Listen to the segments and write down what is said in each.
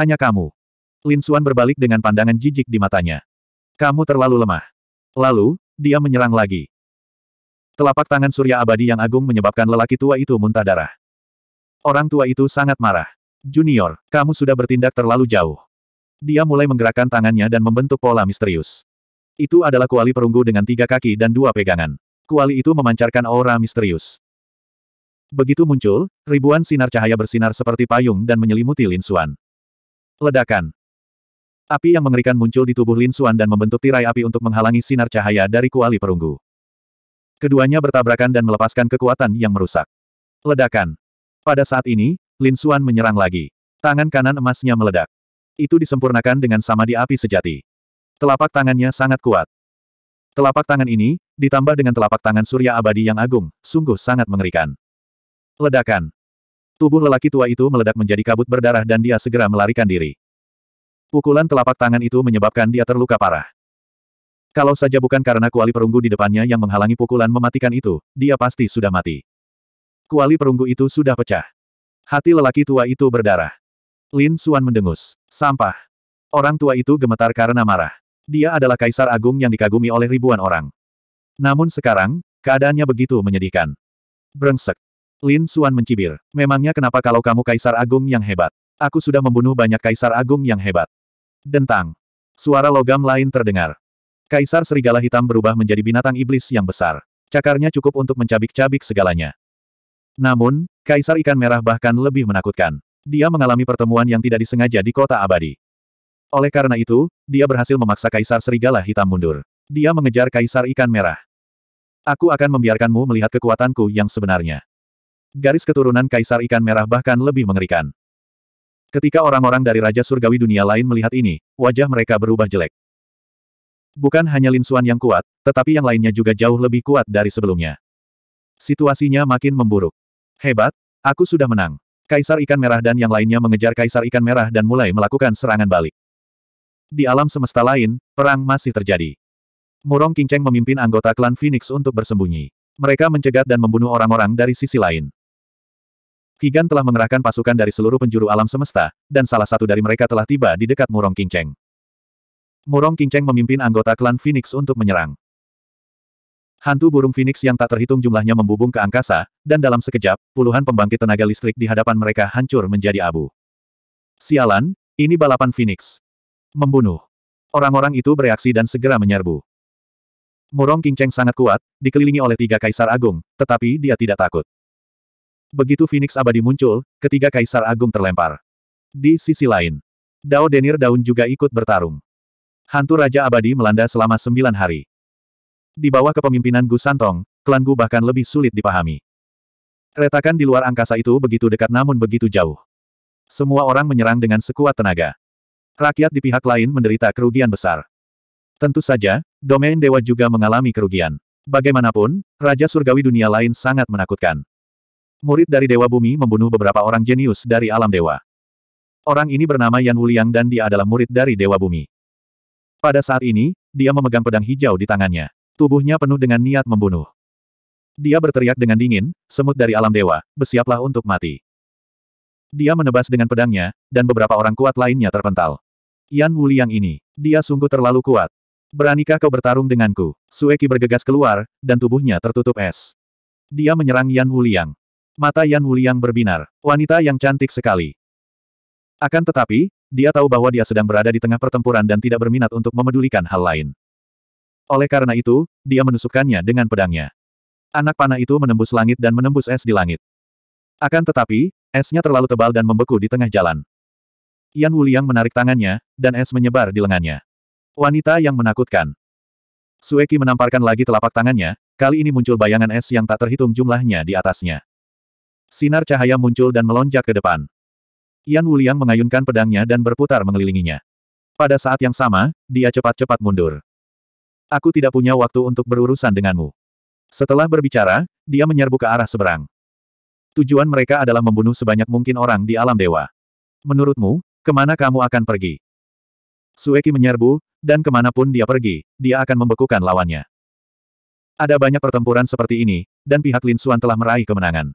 Hanya kamu. Lin Suan berbalik dengan pandangan jijik di matanya. Kamu terlalu lemah. Lalu, dia menyerang lagi. Telapak tangan surya abadi yang agung menyebabkan lelaki tua itu muntah darah. Orang tua itu sangat marah. Junior, kamu sudah bertindak terlalu jauh. Dia mulai menggerakkan tangannya dan membentuk pola misterius. Itu adalah kuali perunggu dengan tiga kaki dan dua pegangan. Kuali itu memancarkan aura misterius. Begitu muncul, ribuan sinar cahaya bersinar seperti payung dan menyelimuti Lin Suan. Ledakan. Api yang mengerikan muncul di tubuh Lin Xuan dan membentuk tirai api untuk menghalangi sinar cahaya dari kuali perunggu. Keduanya bertabrakan dan melepaskan kekuatan yang merusak. Ledakan. Pada saat ini, Lin Xuan menyerang lagi. Tangan kanan emasnya meledak. Itu disempurnakan dengan sama di api sejati. Telapak tangannya sangat kuat. Telapak tangan ini, ditambah dengan telapak tangan surya abadi yang agung, sungguh sangat mengerikan. Ledakan. Tubuh lelaki tua itu meledak menjadi kabut berdarah dan dia segera melarikan diri. Pukulan telapak tangan itu menyebabkan dia terluka parah. Kalau saja bukan karena kuali perunggu di depannya yang menghalangi pukulan mematikan itu, dia pasti sudah mati. Kuali perunggu itu sudah pecah. Hati lelaki tua itu berdarah. Lin Suan mendengus. Sampah. Orang tua itu gemetar karena marah. Dia adalah kaisar agung yang dikagumi oleh ribuan orang. Namun sekarang, keadaannya begitu menyedihkan. Brengsek. Lin Suan mencibir. Memangnya kenapa kalau kamu kaisar agung yang hebat? Aku sudah membunuh banyak kaisar agung yang hebat. Dentang. Suara logam lain terdengar. Kaisar serigala hitam berubah menjadi binatang iblis yang besar. Cakarnya cukup untuk mencabik-cabik segalanya. Namun, kaisar ikan merah bahkan lebih menakutkan. Dia mengalami pertemuan yang tidak disengaja di kota abadi. Oleh karena itu, dia berhasil memaksa kaisar serigala hitam mundur. Dia mengejar kaisar ikan merah. Aku akan membiarkanmu melihat kekuatanku yang sebenarnya. Garis keturunan Kaisar Ikan Merah bahkan lebih mengerikan. Ketika orang-orang dari Raja Surgawi dunia lain melihat ini, wajah mereka berubah jelek. Bukan hanya Lin Linsuan yang kuat, tetapi yang lainnya juga jauh lebih kuat dari sebelumnya. Situasinya makin memburuk. Hebat, aku sudah menang. Kaisar Ikan Merah dan yang lainnya mengejar Kaisar Ikan Merah dan mulai melakukan serangan balik. Di alam semesta lain, perang masih terjadi. Murong kingcheng memimpin anggota klan Phoenix untuk bersembunyi. Mereka mencegat dan membunuh orang-orang dari sisi lain. Kigan telah mengerahkan pasukan dari seluruh penjuru alam semesta, dan salah satu dari mereka telah tiba di dekat Murong Kingcheng. Murong Kingcheng memimpin anggota klan Phoenix untuk menyerang. Hantu burung Phoenix yang tak terhitung jumlahnya membubung ke angkasa, dan dalam sekejap, puluhan pembangkit tenaga listrik di hadapan mereka hancur menjadi abu. Sialan, ini balapan Phoenix. Membunuh. Orang-orang itu bereaksi dan segera menyerbu. Murong Kingcheng sangat kuat, dikelilingi oleh tiga kaisar agung, tetapi dia tidak takut. Begitu Phoenix abadi muncul, ketiga kaisar agung terlempar. Di sisi lain, Dao Denir Daun juga ikut bertarung. Hantu Raja Abadi melanda selama sembilan hari. Di bawah kepemimpinan Gu Santong, klan Gu bahkan lebih sulit dipahami. Retakan di luar angkasa itu begitu dekat namun begitu jauh. Semua orang menyerang dengan sekuat tenaga. Rakyat di pihak lain menderita kerugian besar. Tentu saja, domain dewa juga mengalami kerugian. Bagaimanapun, Raja Surgawi dunia lain sangat menakutkan murid dari Dewa Bumi membunuh beberapa orang jenius dari alam dewa. Orang ini bernama Yan Wuliang dan dia adalah murid dari Dewa Bumi. Pada saat ini, dia memegang pedang hijau di tangannya. Tubuhnya penuh dengan niat membunuh. Dia berteriak dengan dingin, semut dari alam dewa, bersiaplah untuk mati. Dia menebas dengan pedangnya, dan beberapa orang kuat lainnya terpental. Yan Wuliang ini, dia sungguh terlalu kuat. Beranikah kau bertarung denganku? Sueki bergegas keluar, dan tubuhnya tertutup es. Dia menyerang Yan Wuliang. Mata Yan Wuliang berbinar. Wanita yang cantik sekali. Akan tetapi, dia tahu bahwa dia sedang berada di tengah pertempuran dan tidak berminat untuk memedulikan hal lain. Oleh karena itu, dia menusukkannya dengan pedangnya. Anak panah itu menembus langit dan menembus es di langit. Akan tetapi, esnya terlalu tebal dan membeku di tengah jalan. Yan Wuliang menarik tangannya, dan es menyebar di lengannya. Wanita yang menakutkan. Sueki menamparkan lagi telapak tangannya, kali ini muncul bayangan es yang tak terhitung jumlahnya di atasnya. Sinar cahaya muncul dan melonjak ke depan. Yan Wuliang mengayunkan pedangnya dan berputar mengelilinginya. Pada saat yang sama, dia cepat-cepat mundur. Aku tidak punya waktu untuk berurusan denganmu. Setelah berbicara, dia menyerbu ke arah seberang. Tujuan mereka adalah membunuh sebanyak mungkin orang di alam dewa. Menurutmu, kemana kamu akan pergi? Sueki menyerbu, dan kemanapun dia pergi, dia akan membekukan lawannya. Ada banyak pertempuran seperti ini, dan pihak Lin Suan telah meraih kemenangan.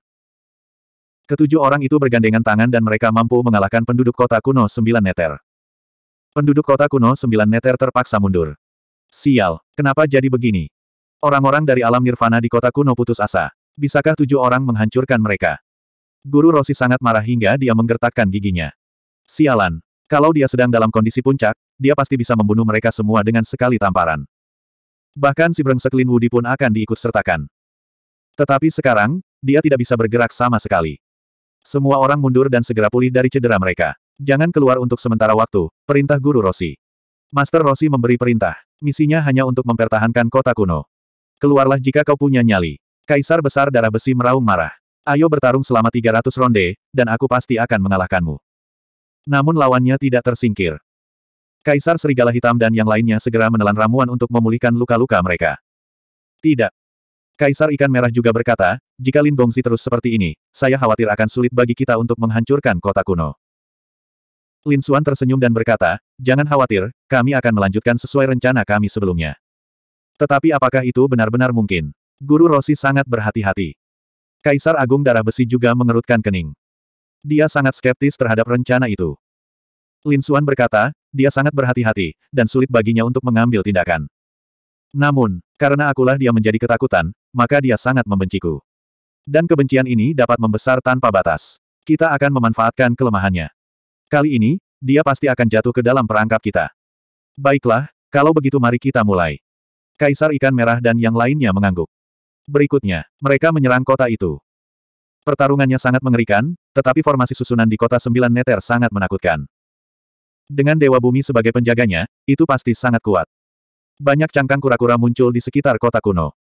Ketujuh orang itu bergandengan tangan dan mereka mampu mengalahkan penduduk kota kuno sembilan neter. Penduduk kota kuno sembilan neter terpaksa mundur. Sial, kenapa jadi begini? Orang-orang dari alam nirvana di kota kuno putus asa. Bisakah tujuh orang menghancurkan mereka? Guru Rossi sangat marah hingga dia menggertakkan giginya. Sialan, kalau dia sedang dalam kondisi puncak, dia pasti bisa membunuh mereka semua dengan sekali tamparan. Bahkan si brengsek Lin Wudi pun akan diikut sertakan. Tetapi sekarang, dia tidak bisa bergerak sama sekali. Semua orang mundur dan segera pulih dari cedera mereka. Jangan keluar untuk sementara waktu, perintah Guru Rossi. Master Rossi memberi perintah. Misinya hanya untuk mempertahankan kota kuno. Keluarlah jika kau punya nyali. Kaisar Besar Darah Besi meraung marah. Ayo bertarung selama 300 ronde, dan aku pasti akan mengalahkanmu. Namun lawannya tidak tersingkir. Kaisar Serigala Hitam dan yang lainnya segera menelan ramuan untuk memulihkan luka-luka mereka. Tidak, Kaisar Ikan Merah juga berkata, jika Lin Gongzi terus seperti ini, saya khawatir akan sulit bagi kita untuk menghancurkan kota kuno. Lin Xuan tersenyum dan berkata, jangan khawatir, kami akan melanjutkan sesuai rencana kami sebelumnya. Tetapi apakah itu benar-benar mungkin? Guru Rossi sangat berhati-hati. Kaisar Agung Darah Besi juga mengerutkan kening. Dia sangat skeptis terhadap rencana itu. Lin Xuan berkata, dia sangat berhati-hati, dan sulit baginya untuk mengambil tindakan. Namun, karena akulah dia menjadi ketakutan, maka dia sangat membenciku. Dan kebencian ini dapat membesar tanpa batas. Kita akan memanfaatkan kelemahannya. Kali ini, dia pasti akan jatuh ke dalam perangkap kita. Baiklah, kalau begitu mari kita mulai. Kaisar Ikan Merah dan yang lainnya mengangguk. Berikutnya, mereka menyerang kota itu. Pertarungannya sangat mengerikan, tetapi formasi susunan di kota sembilan neter sangat menakutkan. Dengan Dewa Bumi sebagai penjaganya, itu pasti sangat kuat. Banyak cangkang kura-kura muncul di sekitar kota kuno.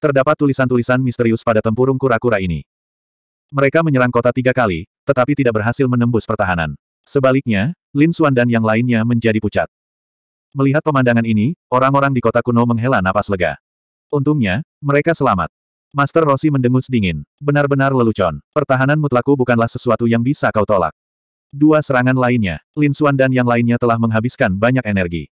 Terdapat tulisan-tulisan misterius pada tempurung kura-kura ini. Mereka menyerang kota tiga kali, tetapi tidak berhasil menembus pertahanan. Sebaliknya, Lin Xuan dan yang lainnya menjadi pucat. Melihat pemandangan ini, orang-orang di kota kuno menghela napas lega. Untungnya, mereka selamat. Master Rossi mendengus dingin. Benar-benar lelucon. Pertahanan mutlaku bukanlah sesuatu yang bisa kau tolak. Dua serangan lainnya, Lin Xuan dan yang lainnya telah menghabiskan banyak energi.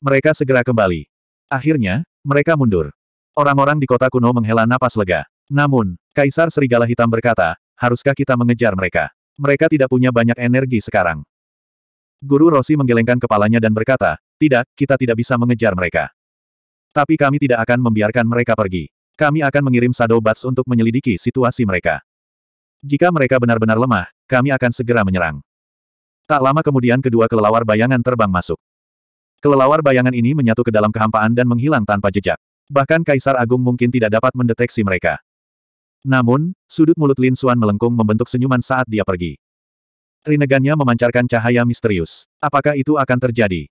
Mereka segera kembali. Akhirnya, mereka mundur. Orang-orang di kota kuno menghela napas lega. Namun, Kaisar Serigala Hitam berkata, haruskah kita mengejar mereka? Mereka tidak punya banyak energi sekarang. Guru Rossi menggelengkan kepalanya dan berkata, tidak, kita tidak bisa mengejar mereka. Tapi kami tidak akan membiarkan mereka pergi. Kami akan mengirim Bats untuk menyelidiki situasi mereka. Jika mereka benar-benar lemah, kami akan segera menyerang. Tak lama kemudian kedua kelelawar bayangan terbang masuk. Kelelawar bayangan ini menyatu ke dalam kehampaan dan menghilang tanpa jejak. Bahkan Kaisar Agung mungkin tidak dapat mendeteksi mereka. Namun, sudut mulut Lin Xuan melengkung membentuk senyuman saat dia pergi. Rinegannya memancarkan cahaya misterius. Apakah itu akan terjadi?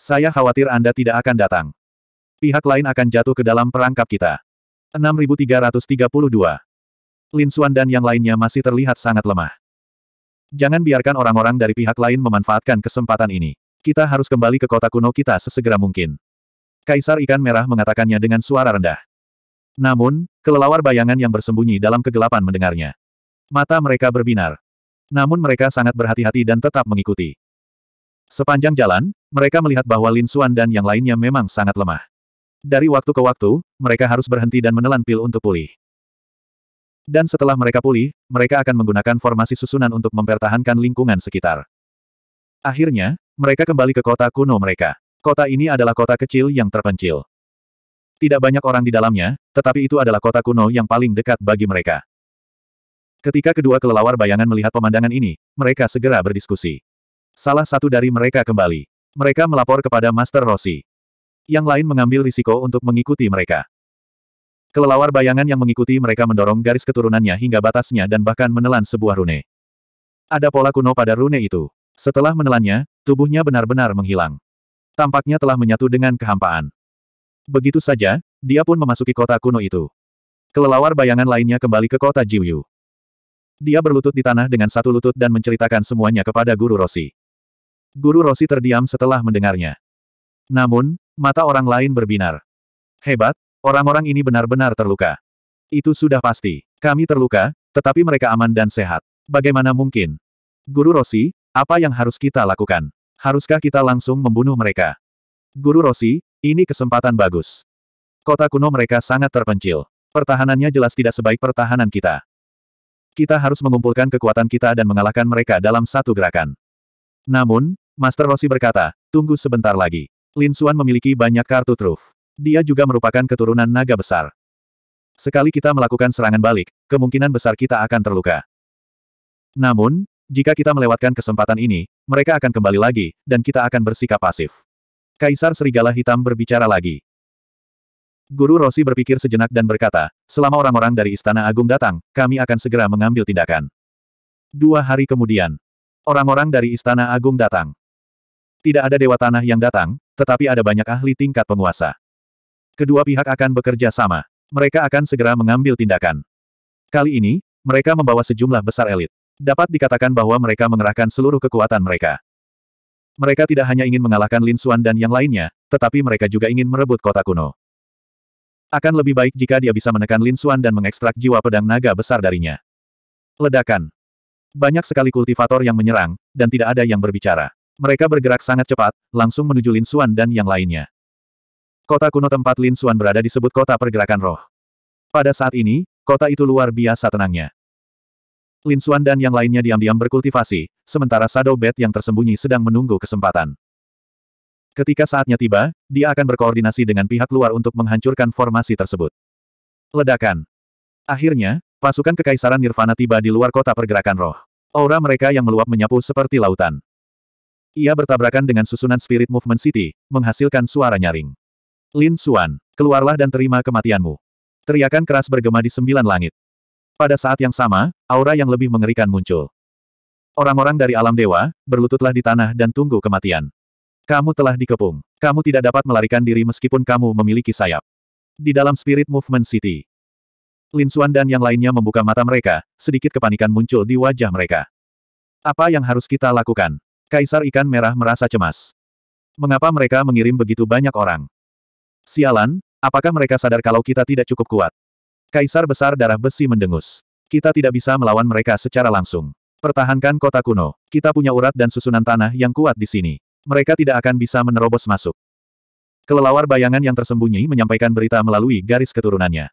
Saya khawatir Anda tidak akan datang. Pihak lain akan jatuh ke dalam perangkap kita. 6332. Lin Xuan dan yang lainnya masih terlihat sangat lemah. Jangan biarkan orang-orang dari pihak lain memanfaatkan kesempatan ini. Kita harus kembali ke kota kuno kita sesegera mungkin. Kaisar Ikan Merah mengatakannya dengan suara rendah. Namun, kelelawar bayangan yang bersembunyi dalam kegelapan mendengarnya. Mata mereka berbinar. Namun mereka sangat berhati-hati dan tetap mengikuti. Sepanjang jalan, mereka melihat bahwa Lin Xuan dan yang lainnya memang sangat lemah. Dari waktu ke waktu, mereka harus berhenti dan menelan pil untuk pulih. Dan setelah mereka pulih, mereka akan menggunakan formasi susunan untuk mempertahankan lingkungan sekitar. Akhirnya, mereka kembali ke kota kuno mereka. Kota ini adalah kota kecil yang terpencil. Tidak banyak orang di dalamnya, tetapi itu adalah kota kuno yang paling dekat bagi mereka. Ketika kedua kelelawar bayangan melihat pemandangan ini, mereka segera berdiskusi. Salah satu dari mereka kembali. Mereka melapor kepada Master Rossi. Yang lain mengambil risiko untuk mengikuti mereka. Kelelawar bayangan yang mengikuti mereka mendorong garis keturunannya hingga batasnya dan bahkan menelan sebuah rune. Ada pola kuno pada rune itu. Setelah menelannya, tubuhnya benar-benar menghilang. Tampaknya telah menyatu dengan kehampaan. Begitu saja, dia pun memasuki kota kuno itu. Kelelawar bayangan lainnya kembali ke kota Jiuyu. Dia berlutut di tanah dengan satu lutut dan menceritakan semuanya kepada Guru Rossi. Guru Rossi terdiam setelah mendengarnya. Namun, mata orang lain berbinar. Hebat, orang-orang ini benar-benar terluka. Itu sudah pasti. Kami terluka, tetapi mereka aman dan sehat. Bagaimana mungkin? Guru Rossi, apa yang harus kita lakukan? Haruskah kita langsung membunuh mereka? Guru Rossi, ini kesempatan bagus. Kota kuno mereka sangat terpencil. Pertahanannya jelas tidak sebaik pertahanan kita. Kita harus mengumpulkan kekuatan kita dan mengalahkan mereka dalam satu gerakan. Namun, Master Rossi berkata, tunggu sebentar lagi. Lin Xuan memiliki banyak kartu truf. Dia juga merupakan keturunan naga besar. Sekali kita melakukan serangan balik, kemungkinan besar kita akan terluka. Namun, jika kita melewatkan kesempatan ini, mereka akan kembali lagi, dan kita akan bersikap pasif. Kaisar Serigala Hitam berbicara lagi. Guru Rossi berpikir sejenak dan berkata, selama orang-orang dari Istana Agung datang, kami akan segera mengambil tindakan. Dua hari kemudian, orang-orang dari Istana Agung datang. Tidak ada Dewa Tanah yang datang, tetapi ada banyak ahli tingkat penguasa. Kedua pihak akan bekerja sama. Mereka akan segera mengambil tindakan. Kali ini, mereka membawa sejumlah besar elit. Dapat dikatakan bahwa mereka mengerahkan seluruh kekuatan mereka. Mereka tidak hanya ingin mengalahkan Lin Xuan dan yang lainnya, tetapi mereka juga ingin merebut kota kuno. Akan lebih baik jika dia bisa menekan Lin Xuan dan mengekstrak jiwa pedang naga besar darinya. Ledakan. Banyak sekali kultivator yang menyerang, dan tidak ada yang berbicara. Mereka bergerak sangat cepat, langsung menuju Lin Xuan dan yang lainnya. Kota kuno tempat Lin Xuan berada disebut kota pergerakan roh. Pada saat ini, kota itu luar biasa tenangnya. Lin Xuan dan yang lainnya diam-diam berkultivasi, sementara Shadow Bat yang tersembunyi sedang menunggu kesempatan. Ketika saatnya tiba, dia akan berkoordinasi dengan pihak luar untuk menghancurkan formasi tersebut. Ledakan. Akhirnya, pasukan Kekaisaran Nirvana tiba di luar kota pergerakan roh. Aura mereka yang meluap menyapu seperti lautan. Ia bertabrakan dengan susunan Spirit Movement City, menghasilkan suara nyaring. Lin Xuan, keluarlah dan terima kematianmu. Teriakan keras bergema di sembilan langit. Pada saat yang sama, aura yang lebih mengerikan muncul. Orang-orang dari alam dewa, berlututlah di tanah dan tunggu kematian. Kamu telah dikepung. Kamu tidak dapat melarikan diri meskipun kamu memiliki sayap. Di dalam Spirit Movement City, Lin Xuan dan yang lainnya membuka mata mereka, sedikit kepanikan muncul di wajah mereka. Apa yang harus kita lakukan? Kaisar Ikan Merah merasa cemas. Mengapa mereka mengirim begitu banyak orang? Sialan, apakah mereka sadar kalau kita tidak cukup kuat? Kaisar Besar Darah Besi mendengus. Kita tidak bisa melawan mereka secara langsung. Pertahankan kota kuno. Kita punya urat dan susunan tanah yang kuat di sini. Mereka tidak akan bisa menerobos masuk. Kelelawar bayangan yang tersembunyi menyampaikan berita melalui garis keturunannya.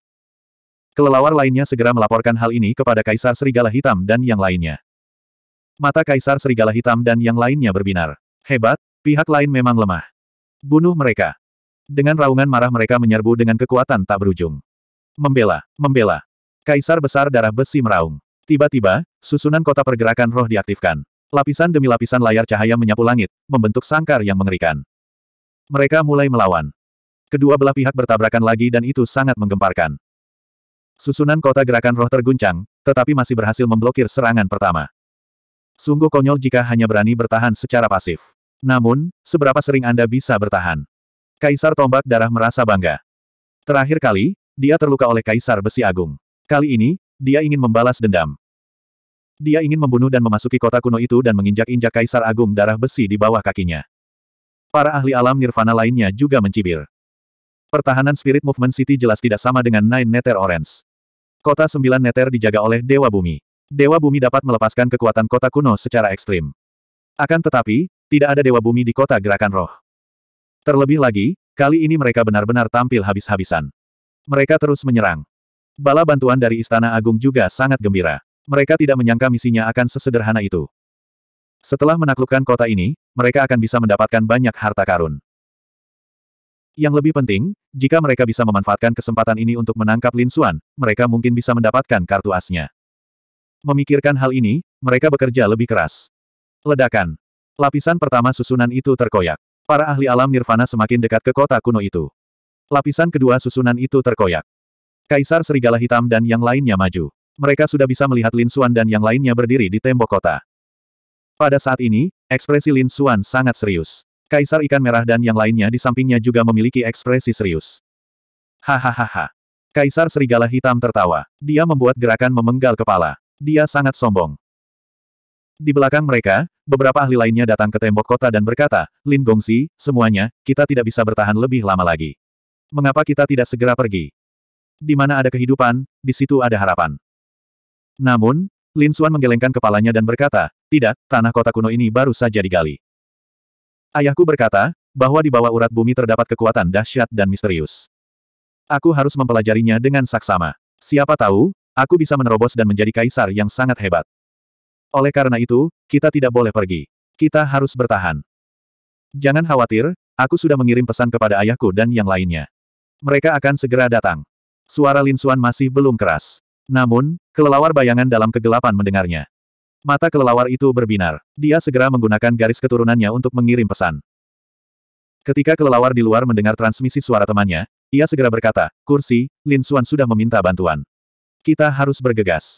Kelelawar lainnya segera melaporkan hal ini kepada Kaisar Serigala Hitam dan yang lainnya. Mata Kaisar Serigala Hitam dan yang lainnya berbinar. Hebat, pihak lain memang lemah. Bunuh mereka. Dengan raungan marah mereka menyerbu dengan kekuatan tak berujung. Membela, membela. Kaisar besar darah besi meraung. Tiba-tiba, susunan kota pergerakan roh diaktifkan. Lapisan demi lapisan layar cahaya menyapu langit, membentuk sangkar yang mengerikan. Mereka mulai melawan. Kedua belah pihak bertabrakan lagi dan itu sangat menggemparkan. Susunan kota gerakan roh terguncang, tetapi masih berhasil memblokir serangan pertama. Sungguh konyol jika hanya berani bertahan secara pasif. Namun, seberapa sering Anda bisa bertahan? Kaisar tombak darah merasa bangga. Terakhir kali, dia terluka oleh Kaisar Besi Agung. Kali ini, dia ingin membalas dendam. Dia ingin membunuh dan memasuki kota kuno itu dan menginjak-injak Kaisar Agung darah besi di bawah kakinya. Para ahli alam nirvana lainnya juga mencibir. Pertahanan Spirit Movement City jelas tidak sama dengan Nine Nether Orange. Kota Sembilan Nether dijaga oleh Dewa Bumi. Dewa Bumi dapat melepaskan kekuatan kota kuno secara ekstrim. Akan tetapi, tidak ada Dewa Bumi di kota gerakan roh. Terlebih lagi, kali ini mereka benar-benar tampil habis-habisan. Mereka terus menyerang. Bala bantuan dari Istana Agung juga sangat gembira. Mereka tidak menyangka misinya akan sesederhana itu. Setelah menaklukkan kota ini, mereka akan bisa mendapatkan banyak harta karun. Yang lebih penting, jika mereka bisa memanfaatkan kesempatan ini untuk menangkap Lin Xuan, mereka mungkin bisa mendapatkan kartu asnya. Memikirkan hal ini, mereka bekerja lebih keras. Ledakan. Lapisan pertama susunan itu terkoyak. Para ahli alam nirvana semakin dekat ke kota kuno itu. Lapisan kedua susunan itu terkoyak. Kaisar Serigala Hitam dan yang lainnya maju. Mereka sudah bisa melihat Lin Xuan dan yang lainnya berdiri di tembok kota. Pada saat ini, ekspresi Lin Xuan sangat serius. Kaisar Ikan Merah dan yang lainnya di sampingnya juga memiliki ekspresi serius. Hahaha. Kaisar Serigala Hitam tertawa. Dia membuat gerakan memenggal kepala. Dia sangat sombong. Di belakang mereka, beberapa ahli lainnya datang ke tembok kota dan berkata, Lin Gongsi, semuanya, kita tidak bisa bertahan lebih lama lagi. Mengapa kita tidak segera pergi? Di mana ada kehidupan, di situ ada harapan. Namun, Lin Xuan menggelengkan kepalanya dan berkata, tidak, tanah kota kuno ini baru saja digali. Ayahku berkata, bahwa di bawah urat bumi terdapat kekuatan dahsyat dan misterius. Aku harus mempelajarinya dengan saksama. Siapa tahu, aku bisa menerobos dan menjadi kaisar yang sangat hebat. Oleh karena itu, kita tidak boleh pergi. Kita harus bertahan. Jangan khawatir, aku sudah mengirim pesan kepada ayahku dan yang lainnya. Mereka akan segera datang. Suara Lin Xuan masih belum keras. Namun, kelelawar bayangan dalam kegelapan mendengarnya. Mata kelelawar itu berbinar. Dia segera menggunakan garis keturunannya untuk mengirim pesan. Ketika kelelawar di luar mendengar transmisi suara temannya, ia segera berkata, Kursi, Lin Xuan sudah meminta bantuan. Kita harus bergegas.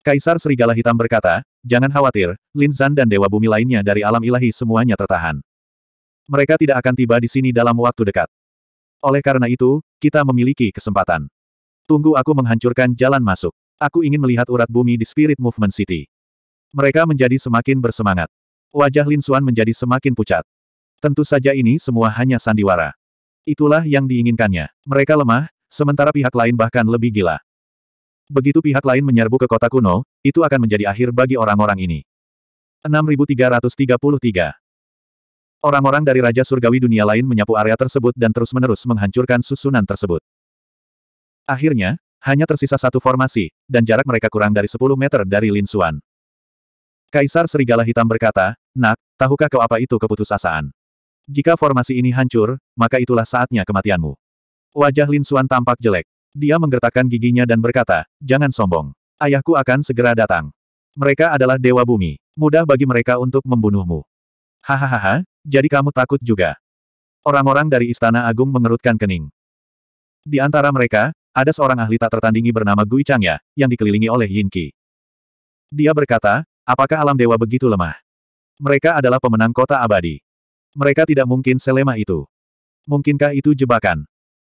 Kaisar Serigala Hitam berkata, jangan khawatir, Lin Zan dan Dewa Bumi lainnya dari alam ilahi semuanya tertahan. Mereka tidak akan tiba di sini dalam waktu dekat. Oleh karena itu, kita memiliki kesempatan. Tunggu aku menghancurkan jalan masuk. Aku ingin melihat urat bumi di Spirit Movement City. Mereka menjadi semakin bersemangat. Wajah Lin Suan menjadi semakin pucat. Tentu saja ini semua hanya sandiwara. Itulah yang diinginkannya. Mereka lemah, sementara pihak lain bahkan lebih gila. Begitu pihak lain menyerbu ke kota kuno, itu akan menjadi akhir bagi orang-orang ini. 6333 Orang-orang dari Raja Surgawi dunia lain menyapu area tersebut dan terus-menerus menghancurkan susunan tersebut. Akhirnya, hanya tersisa satu formasi, dan jarak mereka kurang dari 10 meter dari Lin Xuan. Kaisar Serigala Hitam berkata, Nak, tahukah kau apa itu keputusasaan? Jika formasi ini hancur, maka itulah saatnya kematianmu. Wajah Lin Xuan tampak jelek. Dia menggertakkan giginya dan berkata, jangan sombong. Ayahku akan segera datang. Mereka adalah Dewa Bumi. Mudah bagi mereka untuk membunuhmu. Hahaha, jadi kamu takut juga. Orang-orang dari Istana Agung mengerutkan kening. Di antara mereka, ada seorang ahli tak tertandingi bernama Gui Changya, yang dikelilingi oleh Yin Qi. Dia berkata, apakah alam dewa begitu lemah? Mereka adalah pemenang kota abadi. Mereka tidak mungkin selemah itu. Mungkinkah itu jebakan?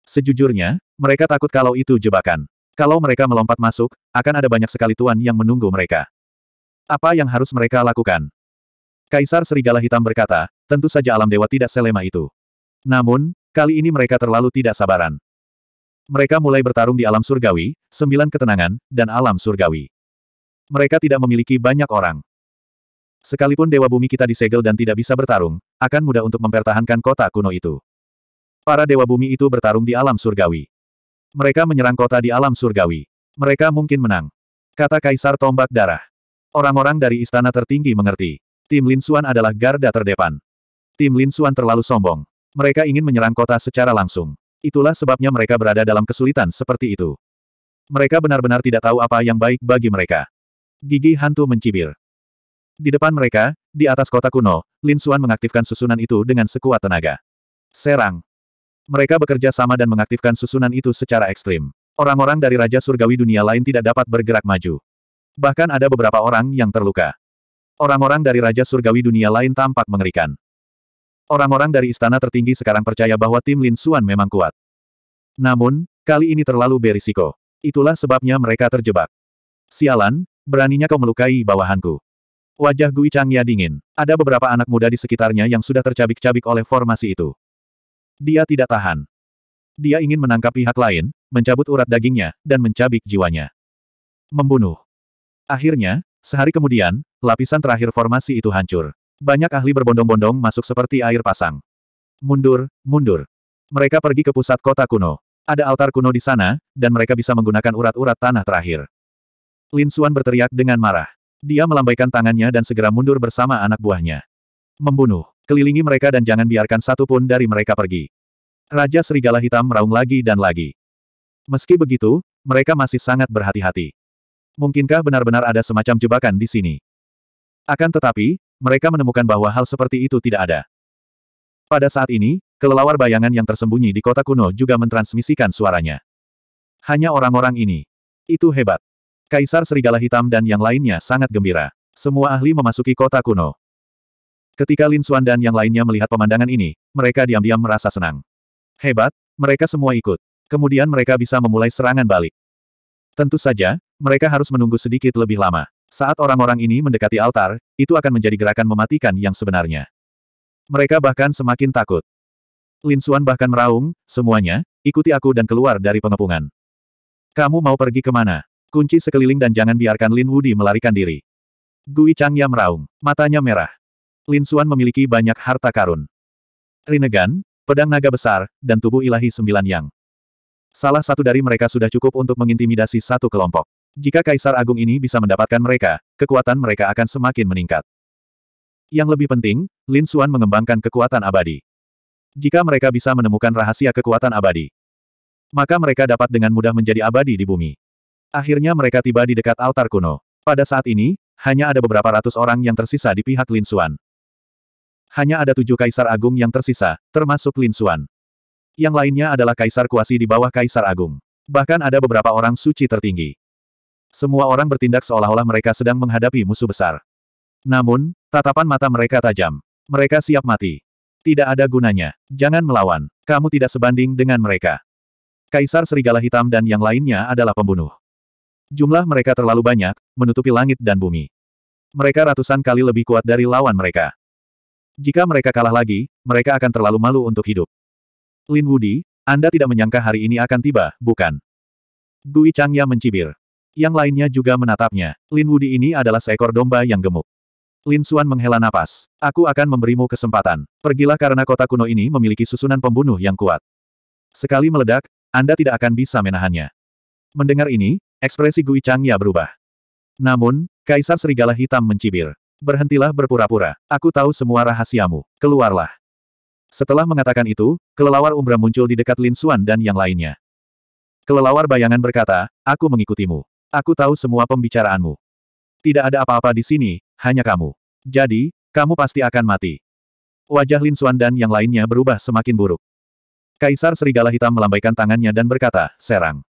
Sejujurnya, mereka takut kalau itu jebakan. Kalau mereka melompat masuk, akan ada banyak sekali tuan yang menunggu mereka. Apa yang harus mereka lakukan? Kaisar Serigala Hitam berkata, tentu saja alam dewa tidak selemah itu. Namun, kali ini mereka terlalu tidak sabaran. Mereka mulai bertarung di alam surgawi, sembilan ketenangan, dan alam surgawi. Mereka tidak memiliki banyak orang. Sekalipun Dewa Bumi kita disegel dan tidak bisa bertarung, akan mudah untuk mempertahankan kota kuno itu. Para Dewa Bumi itu bertarung di alam surgawi. Mereka menyerang kota di alam surgawi. Mereka mungkin menang. Kata Kaisar Tombak Darah. Orang-orang dari istana tertinggi mengerti. Tim Lin Suan adalah garda terdepan. Tim Lin Suan terlalu sombong. Mereka ingin menyerang kota secara langsung. Itulah sebabnya mereka berada dalam kesulitan seperti itu. Mereka benar-benar tidak tahu apa yang baik bagi mereka. Gigi hantu mencibir. Di depan mereka, di atas kota kuno, Lin Suan mengaktifkan susunan itu dengan sekuat tenaga. Serang. Mereka bekerja sama dan mengaktifkan susunan itu secara ekstrim. Orang-orang dari Raja Surgawi dunia lain tidak dapat bergerak maju. Bahkan ada beberapa orang yang terluka. Orang-orang dari Raja Surgawi dunia lain tampak mengerikan. Orang-orang dari istana tertinggi sekarang percaya bahwa tim Lin Suan memang kuat. Namun, kali ini terlalu berisiko. Itulah sebabnya mereka terjebak. Sialan, beraninya kau melukai bawahanku. Wajah Gui Changya dingin. Ada beberapa anak muda di sekitarnya yang sudah tercabik-cabik oleh formasi itu. Dia tidak tahan. Dia ingin menangkap pihak lain, mencabut urat dagingnya, dan mencabik jiwanya. Membunuh. Akhirnya, sehari kemudian, lapisan terakhir formasi itu hancur. Banyak ahli berbondong-bondong masuk seperti air pasang. Mundur, mundur. Mereka pergi ke pusat kota kuno. Ada altar kuno di sana, dan mereka bisa menggunakan urat-urat tanah terakhir. Lin Xuan berteriak dengan marah. Dia melambaikan tangannya dan segera mundur bersama anak buahnya. Membunuh, kelilingi mereka dan jangan biarkan satu pun dari mereka pergi. Raja Serigala Hitam meraung lagi dan lagi. Meski begitu, mereka masih sangat berhati-hati. Mungkinkah benar-benar ada semacam jebakan di sini? Akan tetapi, mereka menemukan bahwa hal seperti itu tidak ada. Pada saat ini, kelelawar bayangan yang tersembunyi di kota kuno juga mentransmisikan suaranya. Hanya orang-orang ini. Itu hebat. Kaisar Serigala Hitam dan yang lainnya sangat gembira. Semua ahli memasuki kota kuno. Ketika Lin Suan dan yang lainnya melihat pemandangan ini, mereka diam-diam merasa senang. Hebat, mereka semua ikut. Kemudian mereka bisa memulai serangan balik. Tentu saja, mereka harus menunggu sedikit lebih lama. Saat orang-orang ini mendekati altar, itu akan menjadi gerakan mematikan yang sebenarnya. Mereka bahkan semakin takut. Lin Xuan bahkan meraung, semuanya, ikuti aku dan keluar dari pengepungan. Kamu mau pergi kemana? Kunci sekeliling dan jangan biarkan Lin Wudi melarikan diri. Gui Changya meraung, matanya merah. Lin Xuan memiliki banyak harta karun. Rinnegan, pedang naga besar, dan tubuh ilahi sembilan yang. Salah satu dari mereka sudah cukup untuk mengintimidasi satu kelompok. Jika Kaisar Agung ini bisa mendapatkan mereka, kekuatan mereka akan semakin meningkat. Yang lebih penting, Lin Xuan mengembangkan kekuatan abadi. Jika mereka bisa menemukan rahasia kekuatan abadi, maka mereka dapat dengan mudah menjadi abadi di bumi. Akhirnya mereka tiba di dekat altar kuno. Pada saat ini, hanya ada beberapa ratus orang yang tersisa di pihak Lin Xuan. Hanya ada tujuh kaisar agung yang tersisa, termasuk Lin Xuan. Yang lainnya adalah kaisar kuasi di bawah kaisar agung. Bahkan ada beberapa orang suci tertinggi. Semua orang bertindak seolah-olah mereka sedang menghadapi musuh besar. Namun, tatapan mata mereka tajam. Mereka siap mati. Tidak ada gunanya. Jangan melawan. Kamu tidak sebanding dengan mereka. Kaisar Serigala Hitam dan yang lainnya adalah pembunuh. Jumlah mereka terlalu banyak, menutupi langit dan bumi. Mereka ratusan kali lebih kuat dari lawan mereka. Jika mereka kalah lagi, mereka akan terlalu malu untuk hidup. Lin Wudi, Anda tidak menyangka hari ini akan tiba, bukan? Gui Changya mencibir. Yang lainnya juga menatapnya. Lin Wudi ini adalah seekor domba yang gemuk. Lin Xuan menghela napas. Aku akan memberimu kesempatan. Pergilah karena kota kuno ini memiliki susunan pembunuh yang kuat. Sekali meledak, Anda tidak akan bisa menahannya. Mendengar ini, ekspresi Gui Changya berubah. Namun, Kaisar Serigala Hitam mencibir. Berhentilah berpura-pura. Aku tahu semua rahasiamu. Keluarlah. Setelah mengatakan itu, kelelawar umbra muncul di dekat Lin Xuan dan yang lainnya. Kelelawar bayangan berkata, aku mengikutimu. Aku tahu semua pembicaraanmu. Tidak ada apa-apa di sini, hanya kamu. Jadi, kamu pasti akan mati. Wajah Lin Xuan dan yang lainnya berubah semakin buruk. Kaisar Serigala Hitam melambaikan tangannya dan berkata, serang.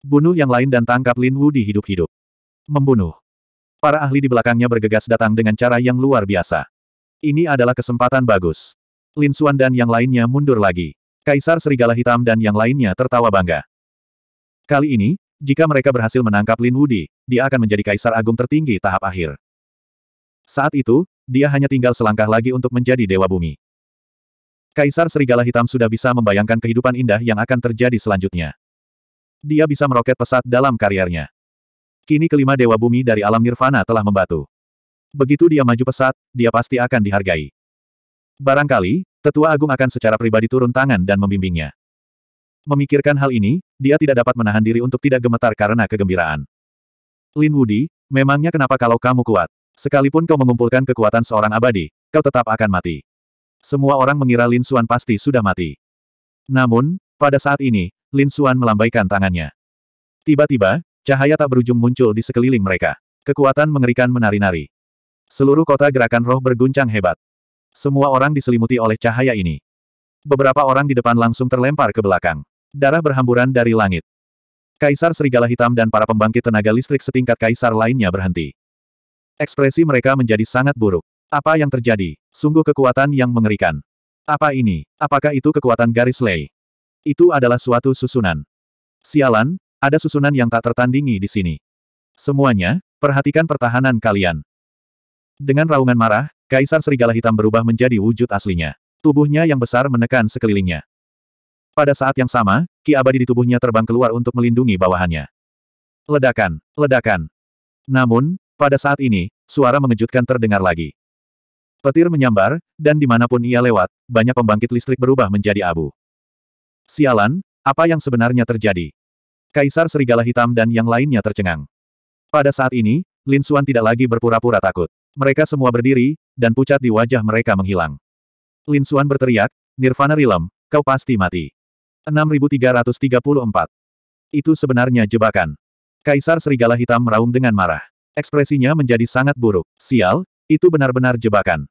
Bunuh yang lain dan tangkap Lin Wu di hidup-hidup. Membunuh. Para ahli di belakangnya bergegas datang dengan cara yang luar biasa. Ini adalah kesempatan bagus. Lin Xuan dan yang lainnya mundur lagi. Kaisar Serigala Hitam dan yang lainnya tertawa bangga. Kali ini, jika mereka berhasil menangkap Lin Wudi, dia akan menjadi kaisar agung tertinggi tahap akhir. Saat itu, dia hanya tinggal selangkah lagi untuk menjadi dewa bumi. Kaisar Serigala Hitam sudah bisa membayangkan kehidupan indah yang akan terjadi selanjutnya. Dia bisa meroket pesat dalam karirnya. Kini kelima dewa bumi dari alam nirvana telah membatu. Begitu dia maju pesat, dia pasti akan dihargai. Barangkali, tetua agung akan secara pribadi turun tangan dan membimbingnya. Memikirkan hal ini, dia tidak dapat menahan diri untuk tidak gemetar karena kegembiraan. Lin Wudi, memangnya kenapa kalau kamu kuat? Sekalipun kau mengumpulkan kekuatan seorang abadi, kau tetap akan mati. Semua orang mengira Lin Xuan pasti sudah mati. Namun, pada saat ini, Lin Xuan melambaikan tangannya. Tiba-tiba, cahaya tak berujung muncul di sekeliling mereka. Kekuatan mengerikan menari-nari. Seluruh kota gerakan roh berguncang hebat. Semua orang diselimuti oleh cahaya ini. Beberapa orang di depan langsung terlempar ke belakang. Darah berhamburan dari langit. Kaisar Serigala Hitam dan para pembangkit tenaga listrik setingkat kaisar lainnya berhenti. Ekspresi mereka menjadi sangat buruk. Apa yang terjadi? Sungguh kekuatan yang mengerikan. Apa ini? Apakah itu kekuatan garis lei? Itu adalah suatu susunan. Sialan, ada susunan yang tak tertandingi di sini. Semuanya, perhatikan pertahanan kalian. Dengan raungan marah, Kaisar Serigala Hitam berubah menjadi wujud aslinya. Tubuhnya yang besar menekan sekelilingnya. Pada saat yang sama, ki abadi di tubuhnya terbang keluar untuk melindungi bawahannya. Ledakan, ledakan. Namun, pada saat ini, suara mengejutkan terdengar lagi. Petir menyambar, dan dimanapun ia lewat, banyak pembangkit listrik berubah menjadi abu. Sialan, apa yang sebenarnya terjadi? Kaisar Serigala Hitam dan yang lainnya tercengang. Pada saat ini, Lin Suan tidak lagi berpura-pura takut. Mereka semua berdiri, dan pucat di wajah mereka menghilang. Lin Suan berteriak, Nirvana Rilem, kau pasti mati. 6334. Itu sebenarnya jebakan. Kaisar Serigala Hitam meraung dengan marah. Ekspresinya menjadi sangat buruk. Sial, itu benar-benar jebakan.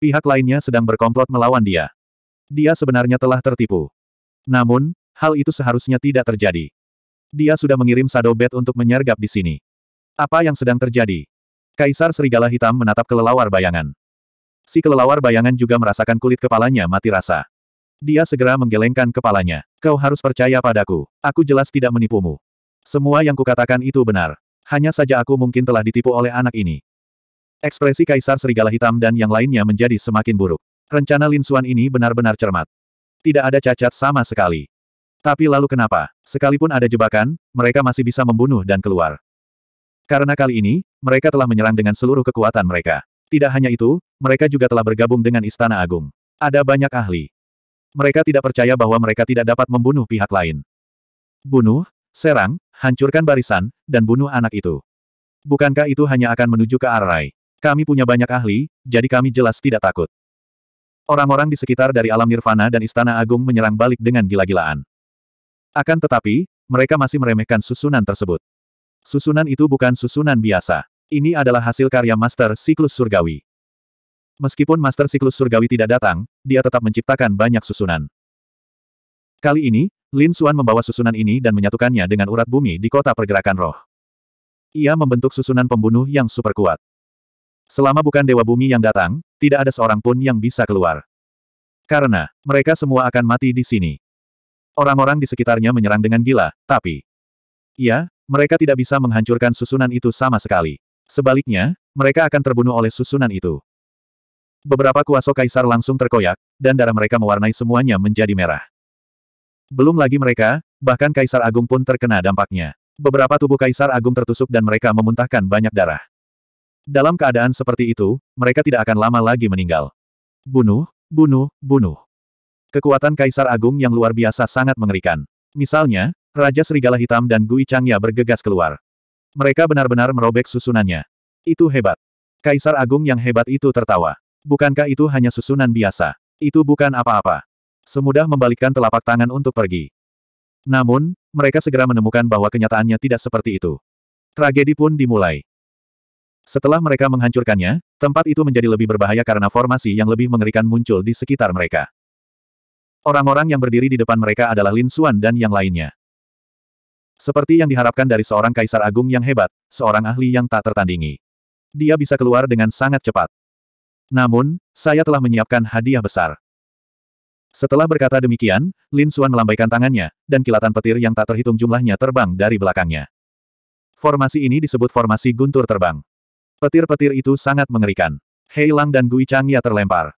Pihak lainnya sedang berkomplot melawan dia. Dia sebenarnya telah tertipu. Namun, hal itu seharusnya tidak terjadi. Dia sudah mengirim Sadobet untuk menyergap di sini. Apa yang sedang terjadi? Kaisar Serigala Hitam menatap kelelawar bayangan. Si kelelawar bayangan juga merasakan kulit kepalanya mati rasa. Dia segera menggelengkan kepalanya. Kau harus percaya padaku. Aku jelas tidak menipumu. Semua yang kukatakan itu benar. Hanya saja aku mungkin telah ditipu oleh anak ini. Ekspresi Kaisar Serigala Hitam dan yang lainnya menjadi semakin buruk. Rencana Lin Suan ini benar-benar cermat. Tidak ada cacat sama sekali. Tapi lalu kenapa? Sekalipun ada jebakan, mereka masih bisa membunuh dan keluar. Karena kali ini, mereka telah menyerang dengan seluruh kekuatan mereka. Tidak hanya itu, mereka juga telah bergabung dengan Istana Agung. Ada banyak ahli. Mereka tidak percaya bahwa mereka tidak dapat membunuh pihak lain. Bunuh, serang, hancurkan barisan, dan bunuh anak itu. Bukankah itu hanya akan menuju ke Arai? Kami punya banyak ahli, jadi kami jelas tidak takut. Orang-orang di sekitar dari alam nirvana dan istana agung menyerang balik dengan gila-gilaan. Akan tetapi, mereka masih meremehkan susunan tersebut. Susunan itu bukan susunan biasa. Ini adalah hasil karya master siklus surgawi. Meskipun Master Siklus Surgawi tidak datang, dia tetap menciptakan banyak susunan. Kali ini, Lin Xuan membawa susunan ini dan menyatukannya dengan urat bumi di kota pergerakan roh. Ia membentuk susunan pembunuh yang super kuat. Selama bukan Dewa Bumi yang datang, tidak ada seorang pun yang bisa keluar. Karena, mereka semua akan mati di sini. Orang-orang di sekitarnya menyerang dengan gila, tapi... Ya, mereka tidak bisa menghancurkan susunan itu sama sekali. Sebaliknya, mereka akan terbunuh oleh susunan itu. Beberapa kuasa kaisar langsung terkoyak, dan darah mereka mewarnai semuanya menjadi merah. Belum lagi mereka, bahkan kaisar agung pun terkena dampaknya. Beberapa tubuh kaisar agung tertusuk dan mereka memuntahkan banyak darah. Dalam keadaan seperti itu, mereka tidak akan lama lagi meninggal. Bunuh, bunuh, bunuh. Kekuatan kaisar agung yang luar biasa sangat mengerikan. Misalnya, Raja Serigala Hitam dan Gui Changya bergegas keluar. Mereka benar-benar merobek susunannya. Itu hebat. Kaisar agung yang hebat itu tertawa. Bukankah itu hanya susunan biasa? Itu bukan apa-apa. Semudah membalikkan telapak tangan untuk pergi. Namun, mereka segera menemukan bahwa kenyataannya tidak seperti itu. Tragedi pun dimulai. Setelah mereka menghancurkannya, tempat itu menjadi lebih berbahaya karena formasi yang lebih mengerikan muncul di sekitar mereka. Orang-orang yang berdiri di depan mereka adalah Lin Xuan dan yang lainnya. Seperti yang diharapkan dari seorang kaisar agung yang hebat, seorang ahli yang tak tertandingi. Dia bisa keluar dengan sangat cepat. Namun, saya telah menyiapkan hadiah besar. Setelah berkata demikian, Lin Xuan melambaikan tangannya, dan kilatan petir yang tak terhitung jumlahnya terbang dari belakangnya. Formasi ini disebut formasi guntur terbang. Petir-petir itu sangat mengerikan. Hei Lang dan Gui Changya terlempar.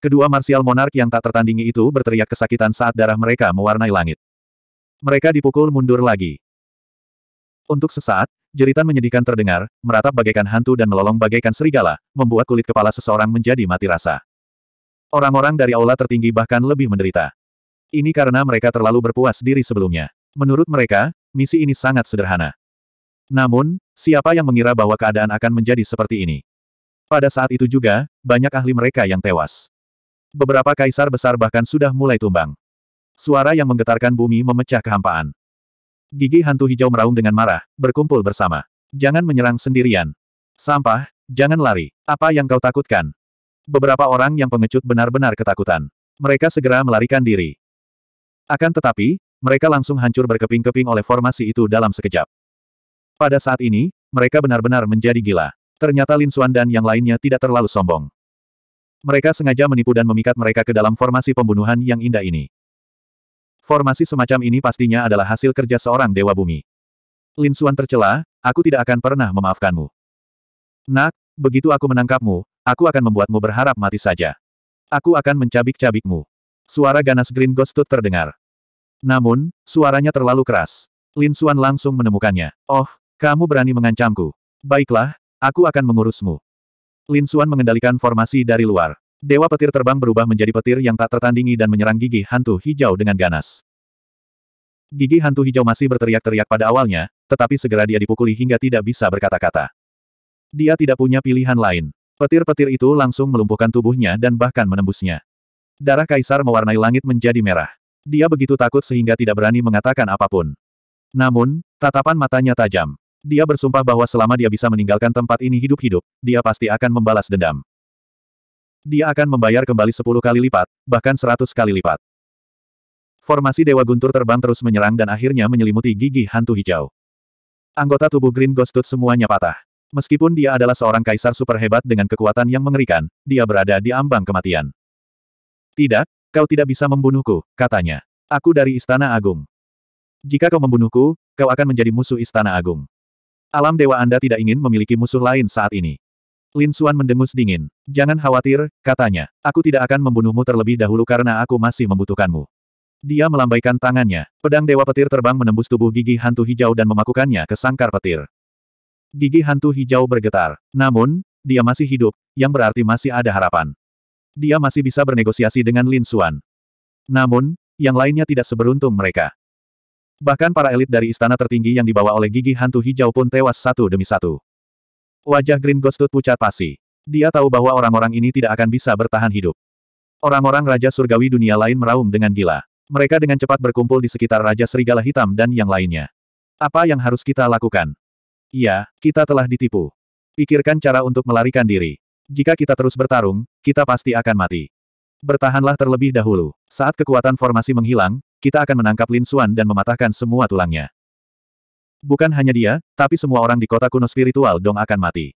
Kedua Martial monark yang tak tertandingi itu berteriak kesakitan saat darah mereka mewarnai langit. Mereka dipukul mundur lagi. Untuk sesaat, jeritan menyedihkan terdengar, meratap bagaikan hantu dan melolong bagaikan serigala, membuat kulit kepala seseorang menjadi mati rasa. Orang-orang dari aula tertinggi bahkan lebih menderita. Ini karena mereka terlalu berpuas diri sebelumnya. Menurut mereka, misi ini sangat sederhana. Namun, siapa yang mengira bahwa keadaan akan menjadi seperti ini? Pada saat itu juga, banyak ahli mereka yang tewas. Beberapa kaisar besar bahkan sudah mulai tumbang. Suara yang menggetarkan bumi memecah kehampaan. Gigi hantu hijau meraung dengan marah, berkumpul bersama. Jangan menyerang sendirian. Sampah, jangan lari. Apa yang kau takutkan? Beberapa orang yang pengecut benar-benar ketakutan. Mereka segera melarikan diri. Akan tetapi, mereka langsung hancur berkeping-keping oleh formasi itu dalam sekejap. Pada saat ini, mereka benar-benar menjadi gila. Ternyata Lin Suan dan yang lainnya tidak terlalu sombong. Mereka sengaja menipu dan memikat mereka ke dalam formasi pembunuhan yang indah ini. Formasi semacam ini pastinya adalah hasil kerja seorang Dewa Bumi. Lin Xuan tercela, aku tidak akan pernah memaafkanmu. Nak, begitu aku menangkapmu, aku akan membuatmu berharap mati saja. Aku akan mencabik-cabikmu. Suara ganas Green Ghost terdengar. Namun, suaranya terlalu keras. Lin Xuan langsung menemukannya. Oh, kamu berani mengancamku. Baiklah, aku akan mengurusmu. Lin Xuan mengendalikan formasi dari luar. Dewa petir terbang berubah menjadi petir yang tak tertandingi dan menyerang gigi hantu hijau dengan ganas. Gigi hantu hijau masih berteriak-teriak pada awalnya, tetapi segera dia dipukuli hingga tidak bisa berkata-kata. Dia tidak punya pilihan lain. Petir-petir itu langsung melumpuhkan tubuhnya dan bahkan menembusnya. Darah kaisar mewarnai langit menjadi merah. Dia begitu takut sehingga tidak berani mengatakan apapun. Namun, tatapan matanya tajam. Dia bersumpah bahwa selama dia bisa meninggalkan tempat ini hidup-hidup, dia pasti akan membalas dendam dia akan membayar kembali sepuluh kali lipat, bahkan seratus kali lipat. Formasi Dewa Guntur terbang terus menyerang dan akhirnya menyelimuti gigi hantu hijau. Anggota tubuh Green Ghost Tut semuanya patah. Meskipun dia adalah seorang kaisar super hebat dengan kekuatan yang mengerikan, dia berada di ambang kematian. Tidak, kau tidak bisa membunuhku, katanya. Aku dari Istana Agung. Jika kau membunuhku, kau akan menjadi musuh Istana Agung. Alam Dewa Anda tidak ingin memiliki musuh lain saat ini. Lin Suan mendengus dingin. Jangan khawatir, katanya. Aku tidak akan membunuhmu terlebih dahulu karena aku masih membutuhkanmu. Dia melambaikan tangannya. Pedang Dewa Petir terbang menembus tubuh gigi hantu hijau dan memakukannya ke sangkar petir. Gigi hantu hijau bergetar. Namun, dia masih hidup, yang berarti masih ada harapan. Dia masih bisa bernegosiasi dengan Lin Suan. Namun, yang lainnya tidak seberuntung mereka. Bahkan para elit dari istana tertinggi yang dibawa oleh gigi hantu hijau pun tewas satu demi satu. Wajah Green Ghost pucat pasi. Dia tahu bahwa orang-orang ini tidak akan bisa bertahan hidup. Orang-orang Raja Surgawi dunia lain meraung dengan gila. Mereka dengan cepat berkumpul di sekitar Raja Serigala Hitam dan yang lainnya. Apa yang harus kita lakukan? Iya, kita telah ditipu. Pikirkan cara untuk melarikan diri. Jika kita terus bertarung, kita pasti akan mati. Bertahanlah terlebih dahulu. Saat kekuatan formasi menghilang, kita akan menangkap Lin Suan dan mematahkan semua tulangnya. Bukan hanya dia, tapi semua orang di kota kuno spiritual Dong akan mati.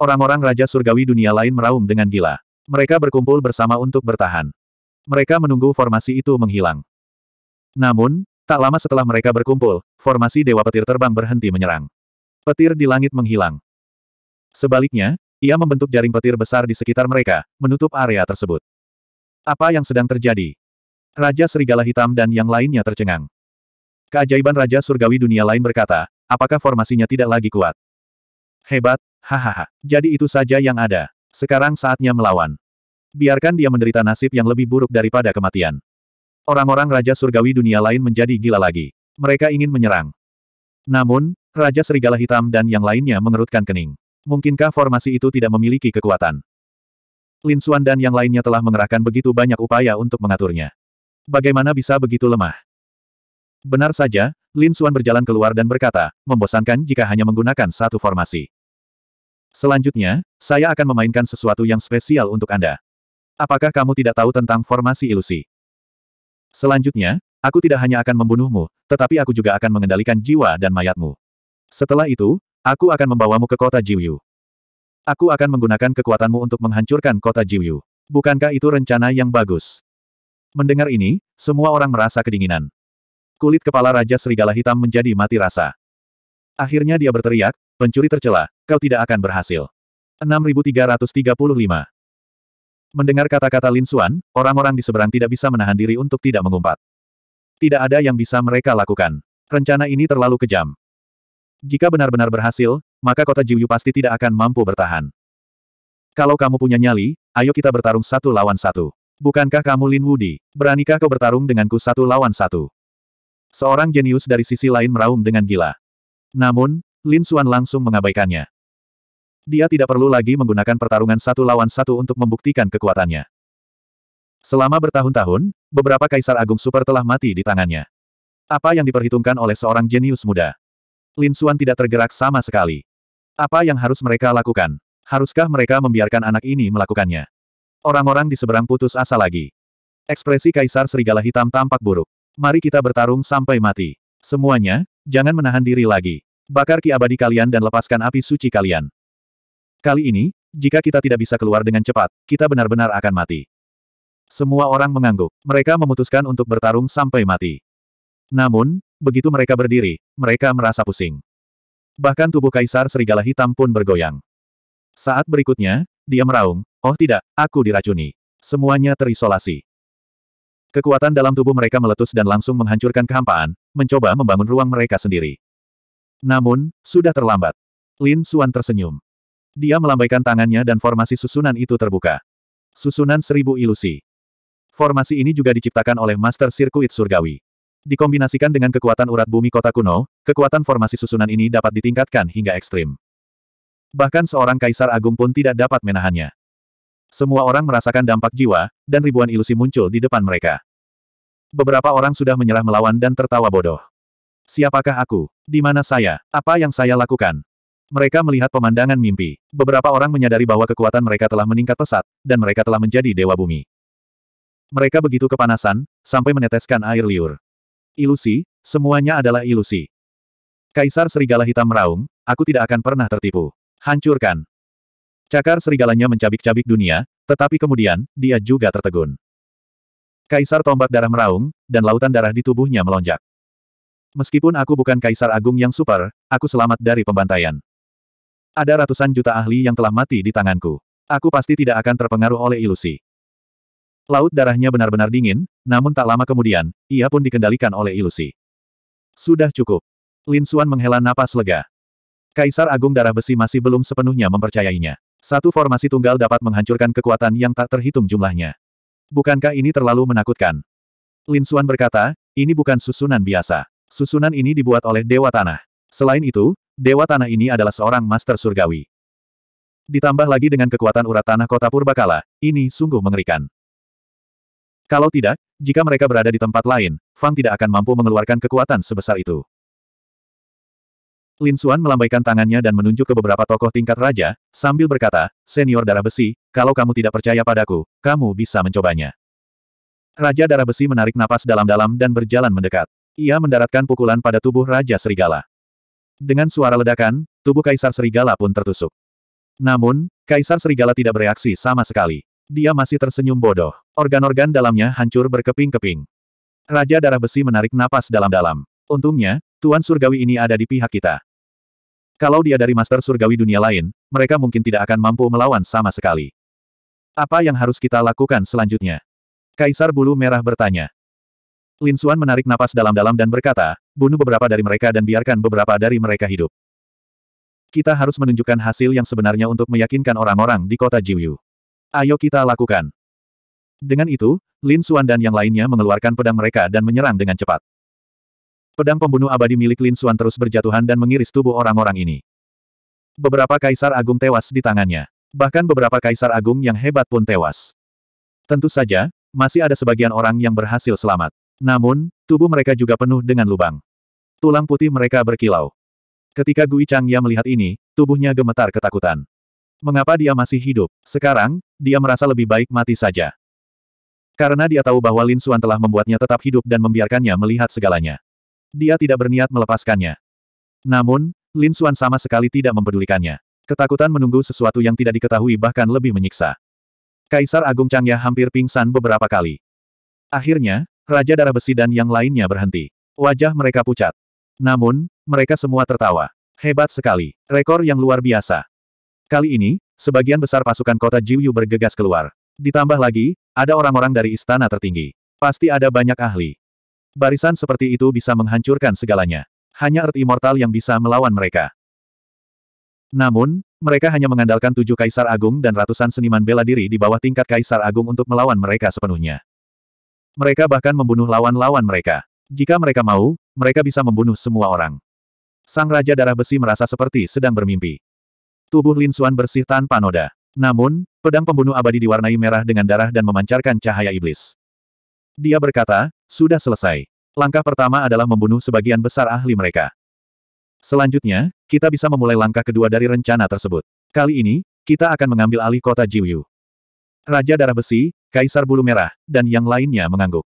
Orang-orang Raja Surgawi dunia lain meraung dengan gila. Mereka berkumpul bersama untuk bertahan. Mereka menunggu formasi itu menghilang. Namun, tak lama setelah mereka berkumpul, formasi Dewa Petir Terbang berhenti menyerang. Petir di langit menghilang. Sebaliknya, ia membentuk jaring petir besar di sekitar mereka, menutup area tersebut. Apa yang sedang terjadi? Raja Serigala Hitam dan yang lainnya tercengang. Keajaiban Raja Surgawi dunia lain berkata, apakah formasinya tidak lagi kuat? Hebat, hahaha. Jadi itu saja yang ada. Sekarang saatnya melawan. Biarkan dia menderita nasib yang lebih buruk daripada kematian. Orang-orang Raja Surgawi dunia lain menjadi gila lagi. Mereka ingin menyerang. Namun, Raja Serigala Hitam dan yang lainnya mengerutkan kening. Mungkinkah formasi itu tidak memiliki kekuatan? Lin Xuan dan yang lainnya telah mengerahkan begitu banyak upaya untuk mengaturnya. Bagaimana bisa begitu lemah? Benar saja, Lin Suan berjalan keluar dan berkata, membosankan jika hanya menggunakan satu formasi. Selanjutnya, saya akan memainkan sesuatu yang spesial untuk Anda. Apakah kamu tidak tahu tentang formasi ilusi? Selanjutnya, aku tidak hanya akan membunuhmu, tetapi aku juga akan mengendalikan jiwa dan mayatmu. Setelah itu, aku akan membawamu ke kota Jiuyu. Aku akan menggunakan kekuatanmu untuk menghancurkan kota Jiuyu. Bukankah itu rencana yang bagus? Mendengar ini, semua orang merasa kedinginan. Kulit kepala Raja Serigala Hitam menjadi mati rasa. Akhirnya dia berteriak, pencuri tercela, kau tidak akan berhasil. 6335 Mendengar kata-kata Lin Xuan, orang-orang di seberang tidak bisa menahan diri untuk tidak mengumpat. Tidak ada yang bisa mereka lakukan. Rencana ini terlalu kejam. Jika benar-benar berhasil, maka kota Jiuyu pasti tidak akan mampu bertahan. Kalau kamu punya nyali, ayo kita bertarung satu lawan satu. Bukankah kamu Lin Wudi? Beranikah kau bertarung denganku satu lawan satu? Seorang jenius dari sisi lain meraung dengan gila. Namun, Lin Xuan langsung mengabaikannya. Dia tidak perlu lagi menggunakan pertarungan satu lawan satu untuk membuktikan kekuatannya. Selama bertahun-tahun, beberapa kaisar agung super telah mati di tangannya. Apa yang diperhitungkan oleh seorang jenius muda? Lin Xuan tidak tergerak sama sekali. Apa yang harus mereka lakukan? Haruskah mereka membiarkan anak ini melakukannya? Orang-orang di seberang putus asa lagi. Ekspresi kaisar serigala hitam tampak buruk. Mari kita bertarung sampai mati. Semuanya, jangan menahan diri lagi. Bakar ki abadi kalian dan lepaskan api suci kalian. Kali ini, jika kita tidak bisa keluar dengan cepat, kita benar-benar akan mati. Semua orang mengangguk. Mereka memutuskan untuk bertarung sampai mati. Namun, begitu mereka berdiri, mereka merasa pusing. Bahkan tubuh Kaisar Serigala Hitam pun bergoyang. Saat berikutnya, dia meraung, oh tidak, aku diracuni. Semuanya terisolasi. Kekuatan dalam tubuh mereka meletus dan langsung menghancurkan kehampaan, mencoba membangun ruang mereka sendiri. Namun, sudah terlambat. Lin Suan tersenyum. Dia melambaikan tangannya dan formasi susunan itu terbuka. Susunan seribu ilusi. Formasi ini juga diciptakan oleh Master Sirkuit Surgawi. Dikombinasikan dengan kekuatan urat bumi kota kuno, kekuatan formasi susunan ini dapat ditingkatkan hingga ekstrim. Bahkan seorang kaisar agung pun tidak dapat menahannya. Semua orang merasakan dampak jiwa, dan ribuan ilusi muncul di depan mereka. Beberapa orang sudah menyerah melawan dan tertawa bodoh. Siapakah aku? Di mana saya? Apa yang saya lakukan? Mereka melihat pemandangan mimpi. Beberapa orang menyadari bahwa kekuatan mereka telah meningkat pesat, dan mereka telah menjadi dewa bumi. Mereka begitu kepanasan, sampai meneteskan air liur. Ilusi, semuanya adalah ilusi. Kaisar Serigala Hitam meraung, aku tidak akan pernah tertipu. Hancurkan. Cakar serigalanya mencabik-cabik dunia, tetapi kemudian, dia juga tertegun. Kaisar tombak darah meraung, dan lautan darah di tubuhnya melonjak. Meskipun aku bukan kaisar agung yang super, aku selamat dari pembantaian. Ada ratusan juta ahli yang telah mati di tanganku. Aku pasti tidak akan terpengaruh oleh ilusi. Laut darahnya benar-benar dingin, namun tak lama kemudian, ia pun dikendalikan oleh ilusi. Sudah cukup. Lin Suan menghela napas lega. Kaisar Agung Darah Besi masih belum sepenuhnya mempercayainya. Satu formasi tunggal dapat menghancurkan kekuatan yang tak terhitung jumlahnya. Bukankah ini terlalu menakutkan? Lin Suan berkata, ini bukan susunan biasa. Susunan ini dibuat oleh Dewa Tanah. Selain itu, Dewa Tanah ini adalah seorang Master Surgawi. Ditambah lagi dengan kekuatan urat tanah kota Purbakala, ini sungguh mengerikan. Kalau tidak, jika mereka berada di tempat lain, Fang tidak akan mampu mengeluarkan kekuatan sebesar itu. Lin Xuan melambaikan tangannya dan menunjuk ke beberapa tokoh tingkat raja, sambil berkata, Senior Darah Besi, kalau kamu tidak percaya padaku, kamu bisa mencobanya. Raja Darah Besi menarik napas dalam-dalam dan berjalan mendekat. Ia mendaratkan pukulan pada tubuh Raja Serigala. Dengan suara ledakan, tubuh Kaisar Serigala pun tertusuk. Namun, Kaisar Serigala tidak bereaksi sama sekali. Dia masih tersenyum bodoh. Organ-organ dalamnya hancur berkeping-keping. Raja Darah Besi menarik napas dalam-dalam. Untungnya, Tuan Surgawi ini ada di pihak kita. Kalau dia dari Master Surgawi dunia lain, mereka mungkin tidak akan mampu melawan sama sekali. Apa yang harus kita lakukan selanjutnya? Kaisar Bulu Merah bertanya. Lin Xuan menarik napas dalam-dalam dan berkata, bunuh beberapa dari mereka dan biarkan beberapa dari mereka hidup. Kita harus menunjukkan hasil yang sebenarnya untuk meyakinkan orang-orang di kota Jiuyu. Ayo kita lakukan. Dengan itu, Lin Xuan dan yang lainnya mengeluarkan pedang mereka dan menyerang dengan cepat. Pedang pembunuh abadi milik Lin Xuan terus berjatuhan dan mengiris tubuh orang-orang ini. Beberapa kaisar agung tewas di tangannya. Bahkan beberapa kaisar agung yang hebat pun tewas. Tentu saja, masih ada sebagian orang yang berhasil selamat. Namun, tubuh mereka juga penuh dengan lubang. Tulang putih mereka berkilau. Ketika Gui Changya melihat ini, tubuhnya gemetar ketakutan. Mengapa dia masih hidup? Sekarang, dia merasa lebih baik mati saja. Karena dia tahu bahwa Lin Xuan telah membuatnya tetap hidup dan membiarkannya melihat segalanya dia tidak berniat melepaskannya. Namun, Lin Xuan sama sekali tidak mempedulikannya. Ketakutan menunggu sesuatu yang tidak diketahui bahkan lebih menyiksa. Kaisar Agung Changya hampir pingsan beberapa kali. Akhirnya, Raja Darah Besi dan yang lainnya berhenti. Wajah mereka pucat. Namun, mereka semua tertawa. Hebat sekali. Rekor yang luar biasa. Kali ini, sebagian besar pasukan kota Jiuyu bergegas keluar. Ditambah lagi, ada orang-orang dari istana tertinggi. Pasti ada banyak ahli. Barisan seperti itu bisa menghancurkan segalanya. Hanya Earth Immortal yang bisa melawan mereka. Namun, mereka hanya mengandalkan tujuh kaisar agung dan ratusan seniman bela diri di bawah tingkat kaisar agung untuk melawan mereka sepenuhnya. Mereka bahkan membunuh lawan-lawan mereka. Jika mereka mau, mereka bisa membunuh semua orang. Sang Raja Darah Besi merasa seperti sedang bermimpi. Tubuh Lin Suan bersih tanpa noda. Namun, pedang pembunuh abadi diwarnai merah dengan darah dan memancarkan cahaya iblis. Dia berkata, sudah selesai. Langkah pertama adalah membunuh sebagian besar ahli mereka. Selanjutnya, kita bisa memulai langkah kedua dari rencana tersebut. Kali ini, kita akan mengambil alih kota Jiuyu. Raja Darah Besi, Kaisar Bulu Merah, dan yang lainnya mengangguk.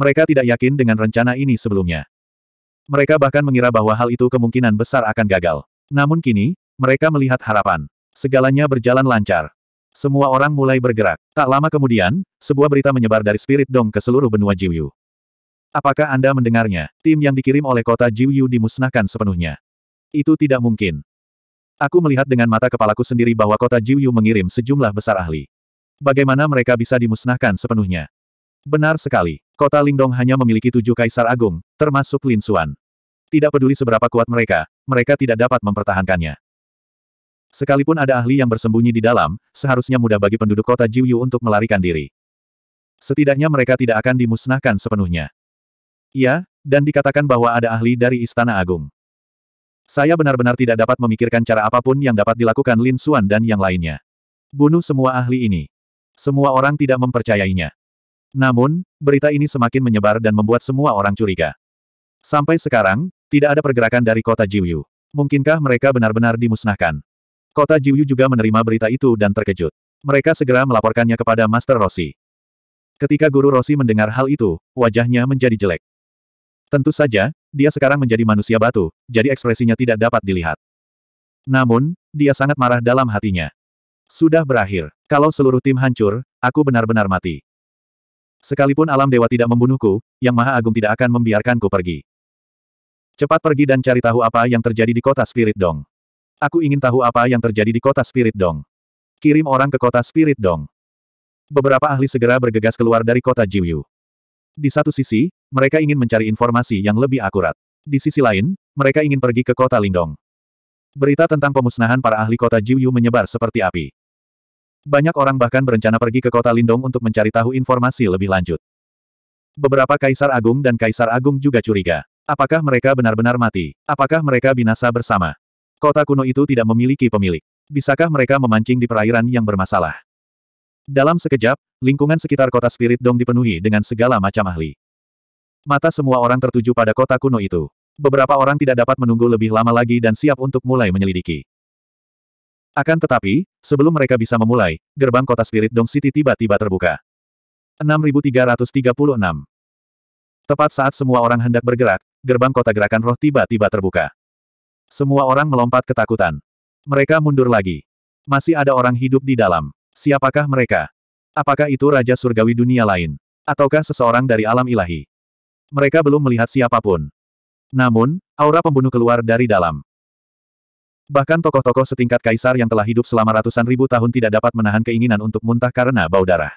Mereka tidak yakin dengan rencana ini sebelumnya. Mereka bahkan mengira bahwa hal itu kemungkinan besar akan gagal. Namun kini, mereka melihat harapan. Segalanya berjalan lancar. Semua orang mulai bergerak. Tak lama kemudian, sebuah berita menyebar dari Spirit Dong ke seluruh benua Jiuyu. Apakah Anda mendengarnya? Tim yang dikirim oleh kota Jiuyu dimusnahkan sepenuhnya. Itu tidak mungkin. Aku melihat dengan mata kepalaku sendiri bahwa kota Jiuyu mengirim sejumlah besar ahli. Bagaimana mereka bisa dimusnahkan sepenuhnya? Benar sekali, kota Lingdong hanya memiliki tujuh kaisar agung, termasuk Lin Xuan. Tidak peduli seberapa kuat mereka, mereka tidak dapat mempertahankannya. Sekalipun ada ahli yang bersembunyi di dalam, seharusnya mudah bagi penduduk kota Jiuyu untuk melarikan diri. Setidaknya mereka tidak akan dimusnahkan sepenuhnya. Iya, dan dikatakan bahwa ada ahli dari Istana Agung. Saya benar-benar tidak dapat memikirkan cara apapun yang dapat dilakukan Lin Xuan dan yang lainnya. Bunuh semua ahli ini. Semua orang tidak mempercayainya. Namun, berita ini semakin menyebar dan membuat semua orang curiga. Sampai sekarang, tidak ada pergerakan dari kota Jiuyu. Mungkinkah mereka benar-benar dimusnahkan? Kota Jiuyu juga menerima berita itu dan terkejut. Mereka segera melaporkannya kepada Master Rossi. Ketika Guru Rossi mendengar hal itu, wajahnya menjadi jelek. Tentu saja, dia sekarang menjadi manusia batu, jadi ekspresinya tidak dapat dilihat. Namun, dia sangat marah dalam hatinya. Sudah berakhir. Kalau seluruh tim hancur, aku benar-benar mati. Sekalipun alam dewa tidak membunuhku, Yang Maha Agung tidak akan membiarkanku pergi. Cepat pergi dan cari tahu apa yang terjadi di kota Spirit Dong. Aku ingin tahu apa yang terjadi di kota Spirit Dong. Kirim orang ke kota Spirit Dong. Beberapa ahli segera bergegas keluar dari kota Jiuyu. Di satu sisi, mereka ingin mencari informasi yang lebih akurat. Di sisi lain, mereka ingin pergi ke kota Lindong. Berita tentang pemusnahan para ahli kota Jiuyu menyebar seperti api. Banyak orang bahkan berencana pergi ke kota Lindong untuk mencari tahu informasi lebih lanjut. Beberapa kaisar agung dan kaisar agung juga curiga. Apakah mereka benar-benar mati? Apakah mereka binasa bersama? Kota kuno itu tidak memiliki pemilik. Bisakah mereka memancing di perairan yang bermasalah? Dalam sekejap, lingkungan sekitar kota Spirit Dong dipenuhi dengan segala macam ahli. Mata semua orang tertuju pada kota kuno itu. Beberapa orang tidak dapat menunggu lebih lama lagi dan siap untuk mulai menyelidiki. Akan tetapi, sebelum mereka bisa memulai, gerbang kota Spirit Dong City tiba-tiba terbuka. 6336 Tepat saat semua orang hendak bergerak, gerbang kota gerakan roh tiba-tiba terbuka. Semua orang melompat ketakutan. Mereka mundur lagi. Masih ada orang hidup di dalam. Siapakah mereka? Apakah itu Raja Surgawi dunia lain? Ataukah seseorang dari alam ilahi? Mereka belum melihat siapapun. Namun, aura pembunuh keluar dari dalam. Bahkan tokoh-tokoh setingkat kaisar yang telah hidup selama ratusan ribu tahun tidak dapat menahan keinginan untuk muntah karena bau darah.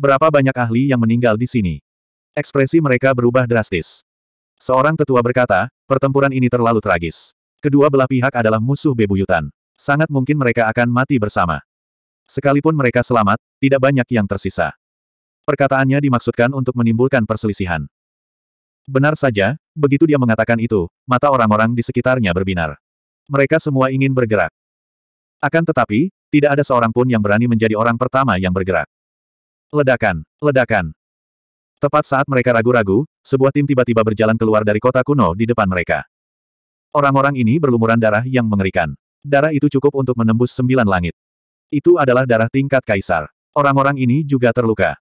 Berapa banyak ahli yang meninggal di sini? Ekspresi mereka berubah drastis. Seorang tetua berkata, pertempuran ini terlalu tragis. Kedua belah pihak adalah musuh bebuyutan. Sangat mungkin mereka akan mati bersama. Sekalipun mereka selamat, tidak banyak yang tersisa. Perkataannya dimaksudkan untuk menimbulkan perselisihan. Benar saja, begitu dia mengatakan itu, mata orang-orang di sekitarnya berbinar. Mereka semua ingin bergerak. Akan tetapi, tidak ada seorang pun yang berani menjadi orang pertama yang bergerak. Ledakan, ledakan. Tepat saat mereka ragu-ragu, sebuah tim tiba-tiba berjalan keluar dari kota kuno di depan mereka. Orang-orang ini berlumuran darah yang mengerikan. Darah itu cukup untuk menembus sembilan langit. Itu adalah darah tingkat kaisar. Orang-orang ini juga terluka.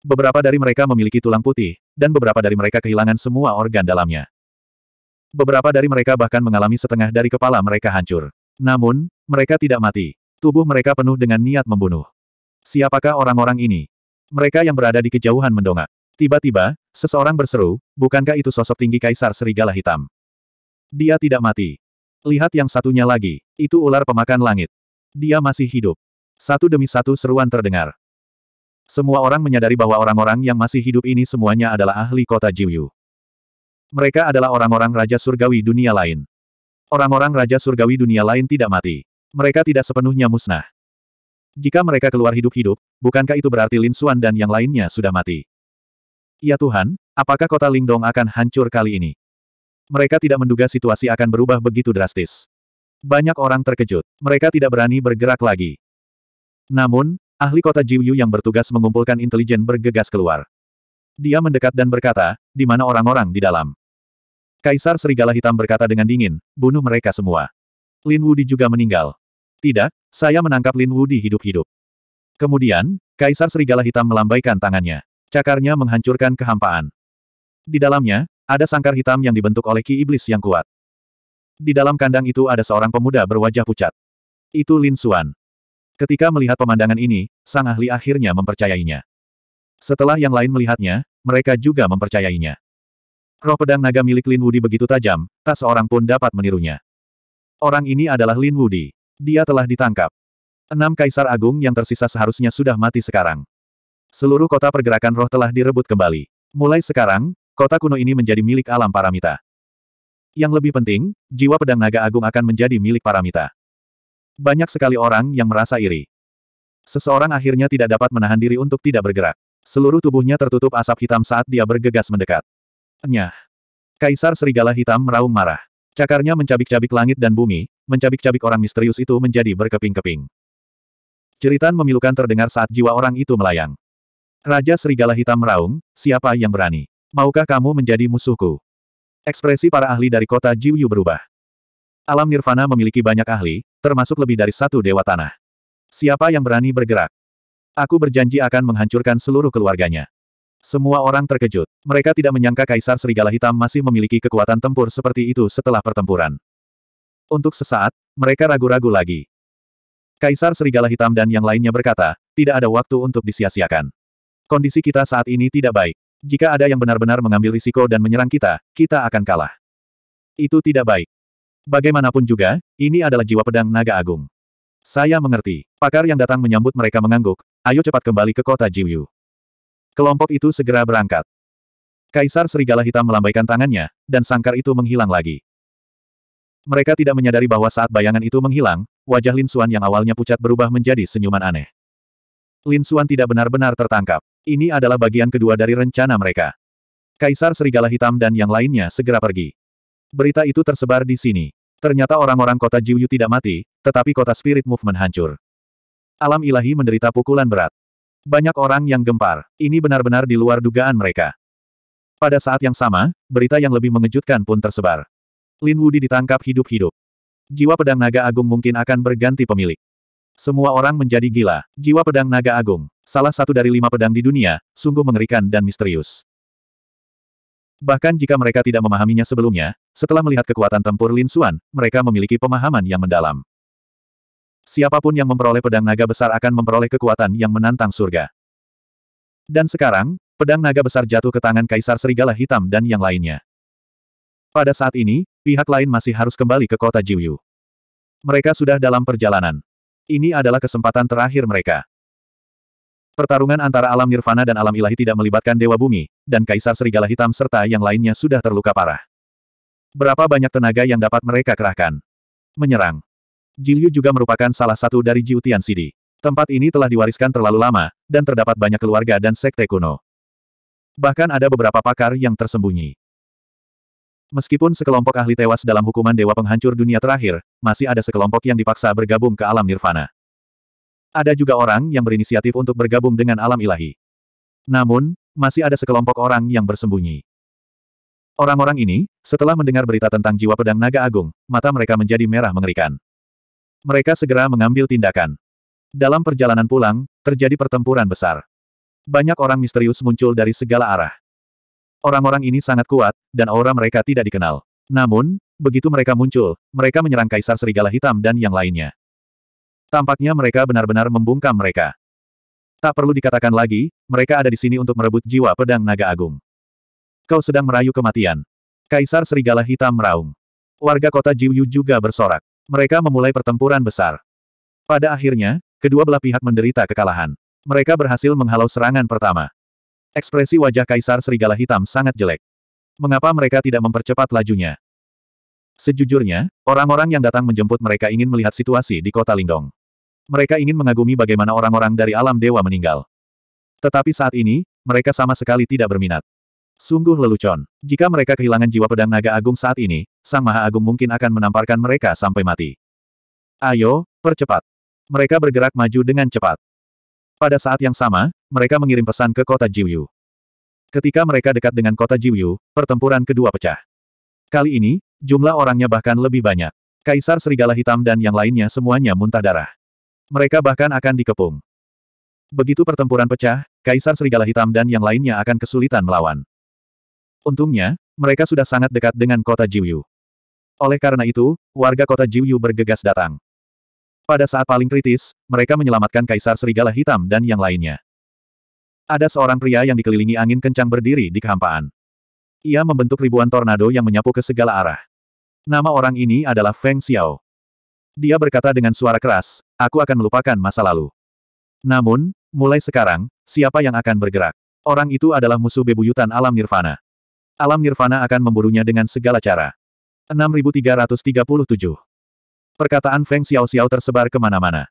Beberapa dari mereka memiliki tulang putih, dan beberapa dari mereka kehilangan semua organ dalamnya. Beberapa dari mereka bahkan mengalami setengah dari kepala mereka hancur. Namun, mereka tidak mati. Tubuh mereka penuh dengan niat membunuh. Siapakah orang-orang ini? Mereka yang berada di kejauhan mendongak. Tiba-tiba, seseorang berseru, bukankah itu sosok tinggi kaisar serigala hitam? Dia tidak mati. Lihat yang satunya lagi, itu ular pemakan langit. Dia masih hidup. Satu demi satu seruan terdengar. Semua orang menyadari bahwa orang-orang yang masih hidup ini semuanya adalah ahli kota Jiuyu. Mereka adalah orang-orang Raja Surgawi dunia lain. Orang-orang Raja Surgawi dunia lain tidak mati. Mereka tidak sepenuhnya musnah. Jika mereka keluar hidup-hidup, bukankah itu berarti Lin Xuan dan yang lainnya sudah mati? Ya Tuhan, apakah kota Lingdong akan hancur kali ini? Mereka tidak menduga situasi akan berubah begitu drastis. Banyak orang terkejut. Mereka tidak berani bergerak lagi. Namun, ahli kota Jiuyu yang bertugas mengumpulkan intelijen bergegas keluar. Dia mendekat dan berkata, di mana orang-orang di dalam. Kaisar Serigala Hitam berkata dengan dingin, bunuh mereka semua. Lin Wudi juga meninggal. Tidak, saya menangkap Lin Wudi hidup-hidup. Kemudian, Kaisar Serigala Hitam melambaikan tangannya. Cakarnya menghancurkan kehampaan. Di dalamnya, ada sangkar hitam yang dibentuk oleh ki iblis yang kuat. Di dalam kandang itu ada seorang pemuda berwajah pucat. Itu Lin Suan. Ketika melihat pemandangan ini, sang ahli akhirnya mempercayainya. Setelah yang lain melihatnya, mereka juga mempercayainya. Roh pedang naga milik Lin Wudi begitu tajam, tak seorang pun dapat menirunya. Orang ini adalah Lin Wudi. Dia telah ditangkap. Enam kaisar agung yang tersisa seharusnya sudah mati sekarang. Seluruh kota pergerakan roh telah direbut kembali. Mulai sekarang, kota kuno ini menjadi milik alam paramita. Yang lebih penting, jiwa pedang naga agung akan menjadi milik Paramita. Banyak sekali orang yang merasa iri. Seseorang akhirnya tidak dapat menahan diri untuk tidak bergerak. Seluruh tubuhnya tertutup asap hitam saat dia bergegas mendekat. Nyah. Kaisar Serigala Hitam meraung marah. Cakarnya mencabik-cabik langit dan bumi, mencabik-cabik orang misterius itu menjadi berkeping-keping. Ceritan memilukan terdengar saat jiwa orang itu melayang. Raja Serigala Hitam meraung, siapa yang berani? Maukah kamu menjadi musuhku? Ekspresi para ahli dari kota Jiuyu berubah. Alam Nirvana memiliki banyak ahli, termasuk lebih dari satu dewa tanah. Siapa yang berani bergerak? Aku berjanji akan menghancurkan seluruh keluarganya. Semua orang terkejut. Mereka tidak menyangka Kaisar Serigala Hitam masih memiliki kekuatan tempur seperti itu setelah pertempuran. Untuk sesaat, mereka ragu-ragu lagi. Kaisar Serigala Hitam dan yang lainnya berkata, tidak ada waktu untuk disia-siakan. Kondisi kita saat ini tidak baik. Jika ada yang benar-benar mengambil risiko dan menyerang kita, kita akan kalah. Itu tidak baik. Bagaimanapun juga, ini adalah jiwa pedang naga agung. Saya mengerti. Pakar yang datang menyambut mereka mengangguk, ayo cepat kembali ke kota Jiuyu. Kelompok itu segera berangkat. Kaisar Serigala Hitam melambaikan tangannya, dan sangkar itu menghilang lagi. Mereka tidak menyadari bahwa saat bayangan itu menghilang, wajah Lin Suan yang awalnya pucat berubah menjadi senyuman aneh. Lin Suan tidak benar-benar tertangkap. Ini adalah bagian kedua dari rencana mereka. Kaisar Serigala Hitam dan yang lainnya segera pergi. Berita itu tersebar di sini. Ternyata orang-orang kota Jiuyu tidak mati, tetapi kota Spirit Movement hancur. Alam ilahi menderita pukulan berat. Banyak orang yang gempar. Ini benar-benar di luar dugaan mereka. Pada saat yang sama, berita yang lebih mengejutkan pun tersebar. Lin Wudi ditangkap hidup-hidup. Jiwa pedang naga agung mungkin akan berganti pemilik. Semua orang menjadi gila. Jiwa pedang naga agung, salah satu dari lima pedang di dunia, sungguh mengerikan dan misterius. Bahkan jika mereka tidak memahaminya sebelumnya, setelah melihat kekuatan tempur Lin Xuan, mereka memiliki pemahaman yang mendalam. Siapapun yang memperoleh pedang naga besar akan memperoleh kekuatan yang menantang surga. Dan sekarang, pedang naga besar jatuh ke tangan Kaisar Serigala Hitam dan yang lainnya. Pada saat ini, pihak lain masih harus kembali ke kota Jiuyu. Mereka sudah dalam perjalanan. Ini adalah kesempatan terakhir mereka. Pertarungan antara alam nirvana dan alam ilahi tidak melibatkan Dewa Bumi, dan Kaisar Serigala Hitam serta yang lainnya sudah terluka parah. Berapa banyak tenaga yang dapat mereka kerahkan? Menyerang. Jilyu juga merupakan salah satu dari Jiutian Sidi. Tempat ini telah diwariskan terlalu lama, dan terdapat banyak keluarga dan sekte kuno. Bahkan ada beberapa pakar yang tersembunyi. Meskipun sekelompok ahli tewas dalam hukuman dewa penghancur dunia terakhir, masih ada sekelompok yang dipaksa bergabung ke alam nirvana. Ada juga orang yang berinisiatif untuk bergabung dengan alam ilahi. Namun, masih ada sekelompok orang yang bersembunyi. Orang-orang ini, setelah mendengar berita tentang jiwa pedang naga agung, mata mereka menjadi merah mengerikan. Mereka segera mengambil tindakan. Dalam perjalanan pulang, terjadi pertempuran besar. Banyak orang misterius muncul dari segala arah. Orang-orang ini sangat kuat, dan aura mereka tidak dikenal. Namun, begitu mereka muncul, mereka menyerang Kaisar Serigala Hitam dan yang lainnya. Tampaknya mereka benar-benar membungkam mereka. Tak perlu dikatakan lagi, mereka ada di sini untuk merebut jiwa pedang naga agung. Kau sedang merayu kematian. Kaisar Serigala Hitam meraung. Warga kota Jiuyu juga bersorak. Mereka memulai pertempuran besar. Pada akhirnya, kedua belah pihak menderita kekalahan. Mereka berhasil menghalau serangan pertama. Ekspresi wajah Kaisar Serigala Hitam sangat jelek. Mengapa mereka tidak mempercepat lajunya? Sejujurnya, orang-orang yang datang menjemput mereka ingin melihat situasi di kota Lingdong. Mereka ingin mengagumi bagaimana orang-orang dari alam dewa meninggal. Tetapi saat ini, mereka sama sekali tidak berminat. Sungguh lelucon. Jika mereka kehilangan jiwa pedang naga agung saat ini, Sang Maha Agung mungkin akan menamparkan mereka sampai mati. Ayo, percepat. Mereka bergerak maju dengan cepat. Pada saat yang sama, mereka mengirim pesan ke kota Jiuyu. Ketika mereka dekat dengan kota Jiuyu, pertempuran kedua pecah. Kali ini, jumlah orangnya bahkan lebih banyak. Kaisar Serigala Hitam dan yang lainnya semuanya muntah darah. Mereka bahkan akan dikepung. Begitu pertempuran pecah, Kaisar Serigala Hitam dan yang lainnya akan kesulitan melawan. Untungnya, mereka sudah sangat dekat dengan kota Jiuyu. Oleh karena itu, warga kota Jiuyu bergegas datang. Pada saat paling kritis, mereka menyelamatkan Kaisar Serigala Hitam dan yang lainnya. Ada seorang pria yang dikelilingi angin kencang berdiri di kehampaan. Ia membentuk ribuan tornado yang menyapu ke segala arah. Nama orang ini adalah Feng Xiao. Dia berkata dengan suara keras, aku akan melupakan masa lalu. Namun, mulai sekarang, siapa yang akan bergerak? Orang itu adalah musuh bebuyutan alam nirvana. Alam nirvana akan memburunya dengan segala cara. 6337 Perkataan Feng Xiao Xiao tersebar kemana-mana.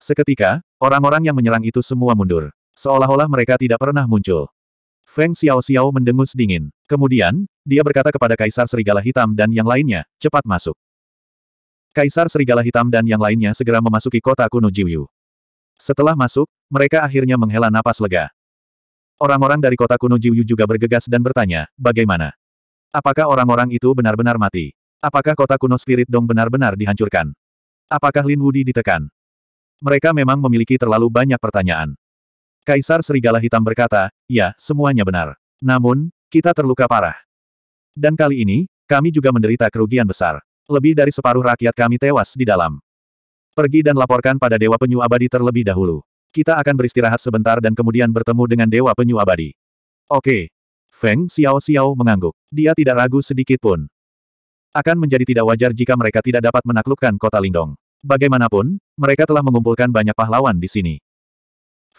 Seketika, orang-orang yang menyerang itu semua mundur. Seolah-olah mereka tidak pernah muncul. Feng Xiao-Xiao mendengus dingin. Kemudian, dia berkata kepada Kaisar Serigala Hitam dan yang lainnya, cepat masuk. Kaisar Serigala Hitam dan yang lainnya segera memasuki kota kuno Jiuyu. Setelah masuk, mereka akhirnya menghela napas lega. Orang-orang dari kota kuno Jiuyu juga bergegas dan bertanya, bagaimana? Apakah orang-orang itu benar-benar mati? Apakah kota kuno Spirit Dong benar-benar dihancurkan? Apakah Lin Wudi ditekan? Mereka memang memiliki terlalu banyak pertanyaan. Kaisar Serigala Hitam berkata, ya, semuanya benar. Namun, kita terluka parah. Dan kali ini, kami juga menderita kerugian besar. Lebih dari separuh rakyat kami tewas di dalam. Pergi dan laporkan pada Dewa Penyu Abadi terlebih dahulu. Kita akan beristirahat sebentar dan kemudian bertemu dengan Dewa Penyu Abadi. Oke. Feng Xiao Xiao mengangguk. Dia tidak ragu sedikit pun. Akan menjadi tidak wajar jika mereka tidak dapat menaklukkan kota Lingdong. Bagaimanapun, mereka telah mengumpulkan banyak pahlawan di sini.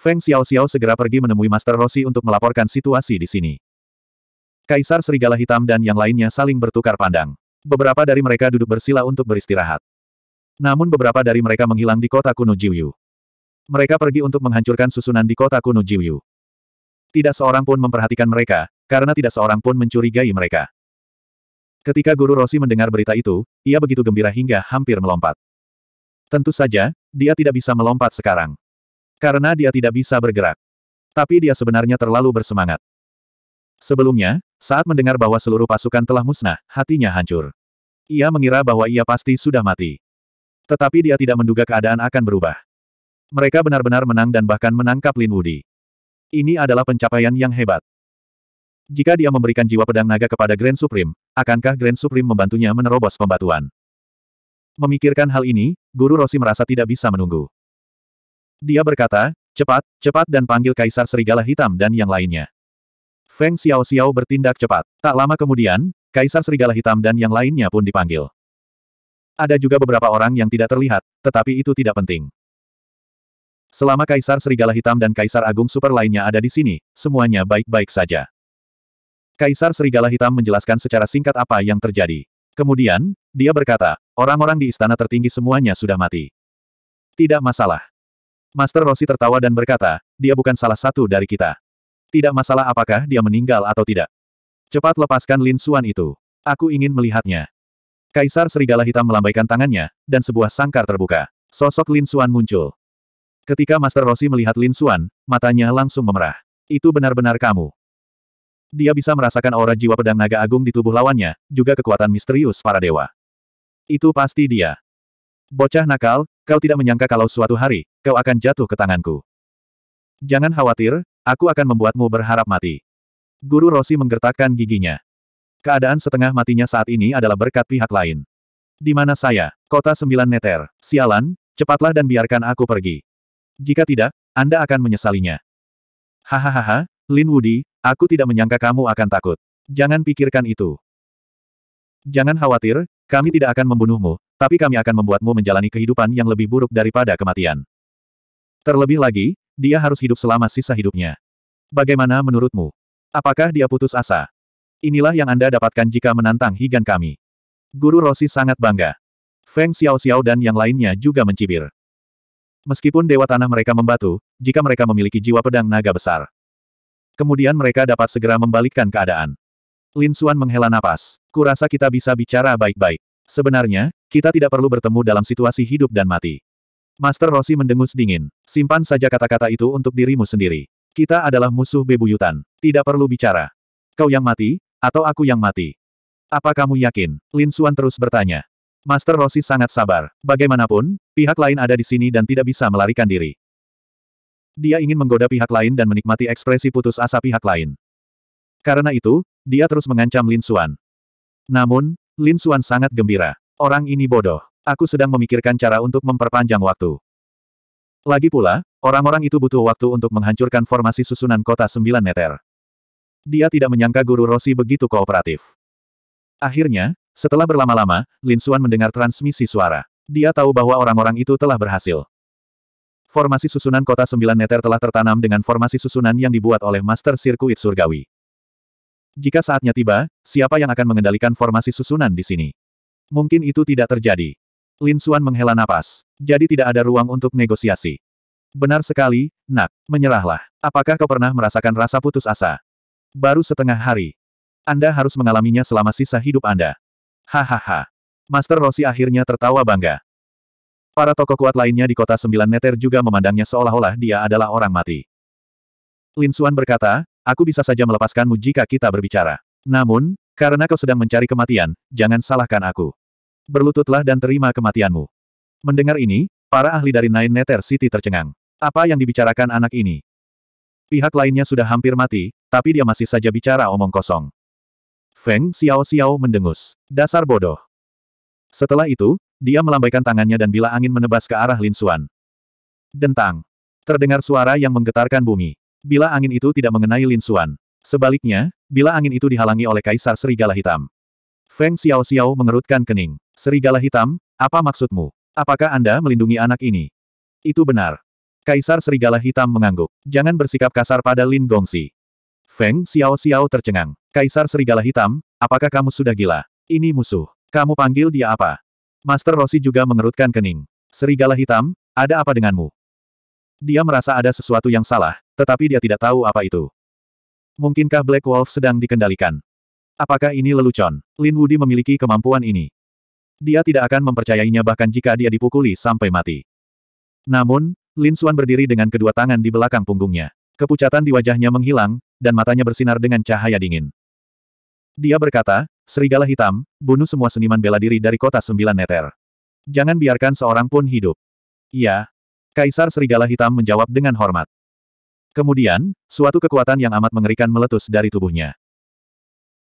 Feng Xiao Xiao segera pergi menemui Master Rossi untuk melaporkan situasi di sini. Kaisar Serigala Hitam dan yang lainnya saling bertukar pandang. Beberapa dari mereka duduk bersila untuk beristirahat. Namun beberapa dari mereka menghilang di kota kuno Jiuyu. Mereka pergi untuk menghancurkan susunan di kota kuno Jiuyu. Tidak seorang pun memperhatikan mereka, karena tidak seorang pun mencurigai mereka. Ketika Guru Rossi mendengar berita itu, ia begitu gembira hingga hampir melompat. Tentu saja, dia tidak bisa melompat sekarang. Karena dia tidak bisa bergerak. Tapi dia sebenarnya terlalu bersemangat. Sebelumnya, saat mendengar bahwa seluruh pasukan telah musnah, hatinya hancur. Ia mengira bahwa ia pasti sudah mati. Tetapi dia tidak menduga keadaan akan berubah. Mereka benar-benar menang dan bahkan menangkap Lin Wudi. Ini adalah pencapaian yang hebat. Jika dia memberikan jiwa pedang naga kepada Grand Supreme, akankah Grand Supreme membantunya menerobos pembatuan? Memikirkan hal ini, Guru Rossi merasa tidak bisa menunggu. Dia berkata, cepat, cepat dan panggil Kaisar Serigala Hitam dan yang lainnya. Feng Xiao Xiao bertindak cepat. Tak lama kemudian, Kaisar Serigala Hitam dan yang lainnya pun dipanggil. Ada juga beberapa orang yang tidak terlihat, tetapi itu tidak penting. Selama Kaisar Serigala Hitam dan Kaisar Agung Super lainnya ada di sini, semuanya baik-baik saja. Kaisar Serigala Hitam menjelaskan secara singkat apa yang terjadi. Kemudian, dia berkata, orang-orang di istana tertinggi semuanya sudah mati. Tidak masalah. Master Rossi tertawa dan berkata, dia bukan salah satu dari kita. Tidak masalah apakah dia meninggal atau tidak. Cepat lepaskan Lin Suan itu. Aku ingin melihatnya. Kaisar Serigala Hitam melambaikan tangannya, dan sebuah sangkar terbuka. Sosok Lin Suan muncul. Ketika Master Rossi melihat Lin Suan, matanya langsung memerah. Itu benar-benar kamu. Dia bisa merasakan aura jiwa pedang naga agung di tubuh lawannya, juga kekuatan misterius para dewa. Itu pasti dia. Bocah nakal, kau tidak menyangka kalau suatu hari, kau akan jatuh ke tanganku. Jangan khawatir, aku akan membuatmu berharap mati. Guru Rossi menggertakkan giginya. Keadaan setengah matinya saat ini adalah berkat pihak lain. Di mana saya? Kota sembilan neter. Sialan, cepatlah dan biarkan aku pergi. Jika tidak, Anda akan menyesalinya. Hahaha, Lin Wudi, aku tidak menyangka kamu akan takut. Jangan pikirkan itu. Jangan khawatir, kami tidak akan membunuhmu, tapi kami akan membuatmu menjalani kehidupan yang lebih buruk daripada kematian. Terlebih lagi, dia harus hidup selama sisa hidupnya. Bagaimana menurutmu? Apakah dia putus asa? Inilah yang Anda dapatkan jika menantang higan kami. Guru Rossi sangat bangga. Feng Xiao Xiao dan yang lainnya juga mencibir. Meskipun dewa tanah mereka membatu, jika mereka memiliki jiwa pedang naga besar. Kemudian mereka dapat segera membalikkan keadaan. Lin Xuan menghela napas. Kurasa kita bisa bicara baik-baik. Sebenarnya, kita tidak perlu bertemu dalam situasi hidup dan mati. Master Rossi mendengus dingin. Simpan saja kata-kata itu untuk dirimu sendiri. Kita adalah musuh bebuyutan. Tidak perlu bicara. Kau yang mati, atau aku yang mati? Apa kamu yakin? Lin Suan terus bertanya. Master Rossi sangat sabar. Bagaimanapun, pihak lain ada di sini dan tidak bisa melarikan diri. Dia ingin menggoda pihak lain dan menikmati ekspresi putus asa pihak lain. Karena itu, dia terus mengancam Lin Suan. Namun, Lin Suan sangat gembira. Orang ini bodoh. Aku sedang memikirkan cara untuk memperpanjang waktu. Lagi pula, orang-orang itu butuh waktu untuk menghancurkan formasi susunan kota sembilan meter. Dia tidak menyangka guru Rossi begitu kooperatif. Akhirnya, setelah berlama-lama, Lin Suan mendengar transmisi suara. Dia tahu bahwa orang-orang itu telah berhasil. Formasi susunan kota sembilan meter telah tertanam dengan formasi susunan yang dibuat oleh Master Sirkuit Surgawi. Jika saatnya tiba, siapa yang akan mengendalikan formasi susunan di sini? Mungkin itu tidak terjadi. Lin Suan menghela napas. Jadi tidak ada ruang untuk negosiasi. Benar sekali, nak. Menyerahlah. Apakah kau pernah merasakan rasa putus asa? Baru setengah hari. Anda harus mengalaminya selama sisa hidup Anda. Hahaha. Master Rossi akhirnya tertawa bangga. Para tokoh kuat lainnya di kota sembilan neter juga memandangnya seolah-olah dia adalah orang mati. Lin Suan berkata, Aku bisa saja melepaskanmu jika kita berbicara. Namun, karena kau sedang mencari kematian, jangan salahkan aku. Berlututlah dan terima kematianmu. Mendengar ini, para ahli dari Nine Nether City tercengang. Apa yang dibicarakan anak ini? Pihak lainnya sudah hampir mati, tapi dia masih saja bicara omong kosong. Feng Xiao Xiao mendengus. Dasar bodoh. Setelah itu, dia melambaikan tangannya dan bila angin menebas ke arah Lin Xuan. Dentang. Terdengar suara yang menggetarkan bumi bila angin itu tidak mengenai Lin Xuan. Sebaliknya, bila angin itu dihalangi oleh Kaisar Serigala Hitam. Feng Xiao Xiao mengerutkan kening. Serigala Hitam, apa maksudmu? Apakah Anda melindungi anak ini? Itu benar. Kaisar Serigala Hitam mengangguk. Jangan bersikap kasar pada Lin Gongxi. Feng Xiao Xiao tercengang. Kaisar Serigala Hitam, apakah kamu sudah gila? Ini musuh. Kamu panggil dia apa? Master Rossi juga mengerutkan kening. Serigala Hitam, ada apa denganmu? Dia merasa ada sesuatu yang salah, tetapi dia tidak tahu apa itu. Mungkinkah Black Wolf sedang dikendalikan? Apakah ini lelucon? Lin Wudi memiliki kemampuan ini. Dia tidak akan mempercayainya bahkan jika dia dipukuli sampai mati. Namun, Lin Xuan berdiri dengan kedua tangan di belakang punggungnya. Kepucatan di wajahnya menghilang, dan matanya bersinar dengan cahaya dingin. Dia berkata, Serigala hitam, bunuh semua seniman bela diri dari kota sembilan neter. Jangan biarkan seorang pun hidup. Iya. Kaisar Serigala Hitam menjawab dengan hormat. Kemudian, suatu kekuatan yang amat mengerikan meletus dari tubuhnya.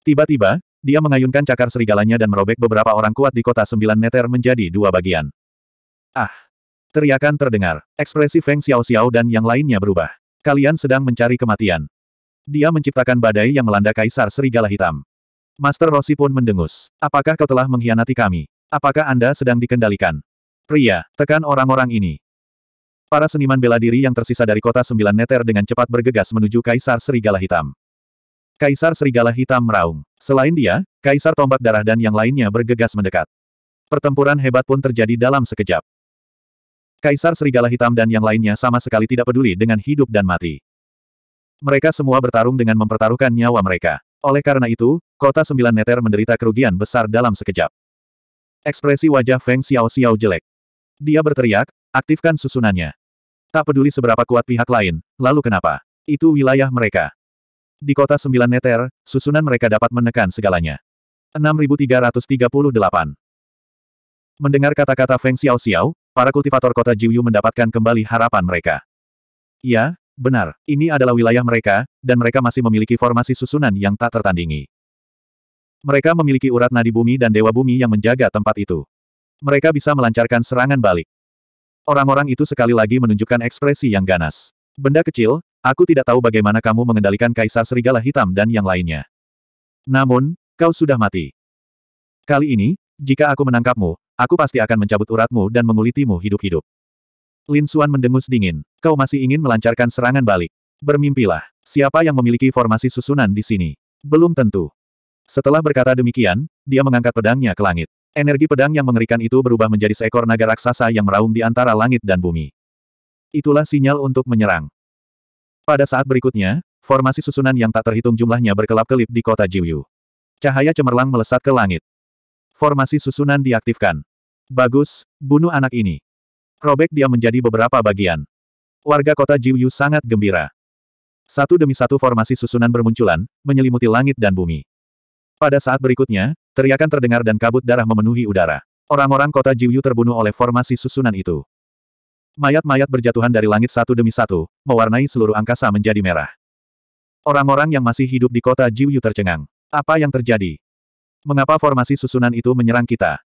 Tiba-tiba, dia mengayunkan cakar serigalanya dan merobek beberapa orang kuat di kota sembilan neter menjadi dua bagian. Ah! Teriakan terdengar. Ekspresi Feng Xiao Xiao dan yang lainnya berubah. Kalian sedang mencari kematian. Dia menciptakan badai yang melanda Kaisar Serigala Hitam. Master Rossi pun mendengus. Apakah kau telah mengkhianati kami? Apakah Anda sedang dikendalikan? Pria, tekan orang-orang ini. Para seniman bela diri yang tersisa dari kota sembilan neter dengan cepat bergegas menuju Kaisar Serigala Hitam. Kaisar Serigala Hitam meraung. Selain dia, Kaisar Tombak Darah dan yang lainnya bergegas mendekat. Pertempuran hebat pun terjadi dalam sekejap. Kaisar Serigala Hitam dan yang lainnya sama sekali tidak peduli dengan hidup dan mati. Mereka semua bertarung dengan mempertaruhkan nyawa mereka. Oleh karena itu, kota sembilan neter menderita kerugian besar dalam sekejap. Ekspresi wajah Feng Xiao Xiao jelek. Dia berteriak, Aktifkan susunannya. Tak peduli seberapa kuat pihak lain, lalu kenapa? Itu wilayah mereka. Di kota sembilan neter, susunan mereka dapat menekan segalanya. 6338 Mendengar kata-kata Feng Xiao Xiao, para kultivator kota Jiuyu mendapatkan kembali harapan mereka. Ya, benar, ini adalah wilayah mereka, dan mereka masih memiliki formasi susunan yang tak tertandingi. Mereka memiliki urat nadi bumi dan dewa bumi yang menjaga tempat itu. Mereka bisa melancarkan serangan balik. Orang-orang itu sekali lagi menunjukkan ekspresi yang ganas. Benda kecil, aku tidak tahu bagaimana kamu mengendalikan Kaisar Serigala Hitam dan yang lainnya. Namun, kau sudah mati. Kali ini, jika aku menangkapmu, aku pasti akan mencabut uratmu dan mengulitimu hidup-hidup. Lin Xuan mendengus dingin. Kau masih ingin melancarkan serangan balik. Bermimpilah. Siapa yang memiliki formasi susunan di sini? Belum tentu. Setelah berkata demikian, dia mengangkat pedangnya ke langit. Energi pedang yang mengerikan itu berubah menjadi seekor naga raksasa yang meraung di antara langit dan bumi. Itulah sinyal untuk menyerang. Pada saat berikutnya, formasi susunan yang tak terhitung jumlahnya berkelap-kelip di kota Jiuyu. Cahaya cemerlang melesat ke langit. Formasi susunan diaktifkan. Bagus, bunuh anak ini. Robek dia menjadi beberapa bagian. Warga kota Jiuyu sangat gembira. Satu demi satu formasi susunan bermunculan, menyelimuti langit dan bumi. Pada saat berikutnya, teriakan terdengar dan kabut darah memenuhi udara. Orang-orang kota Jiuyu terbunuh oleh formasi susunan itu. Mayat-mayat berjatuhan dari langit satu demi satu, mewarnai seluruh angkasa menjadi merah. Orang-orang yang masih hidup di kota Jiuyu tercengang. Apa yang terjadi? Mengapa formasi susunan itu menyerang kita?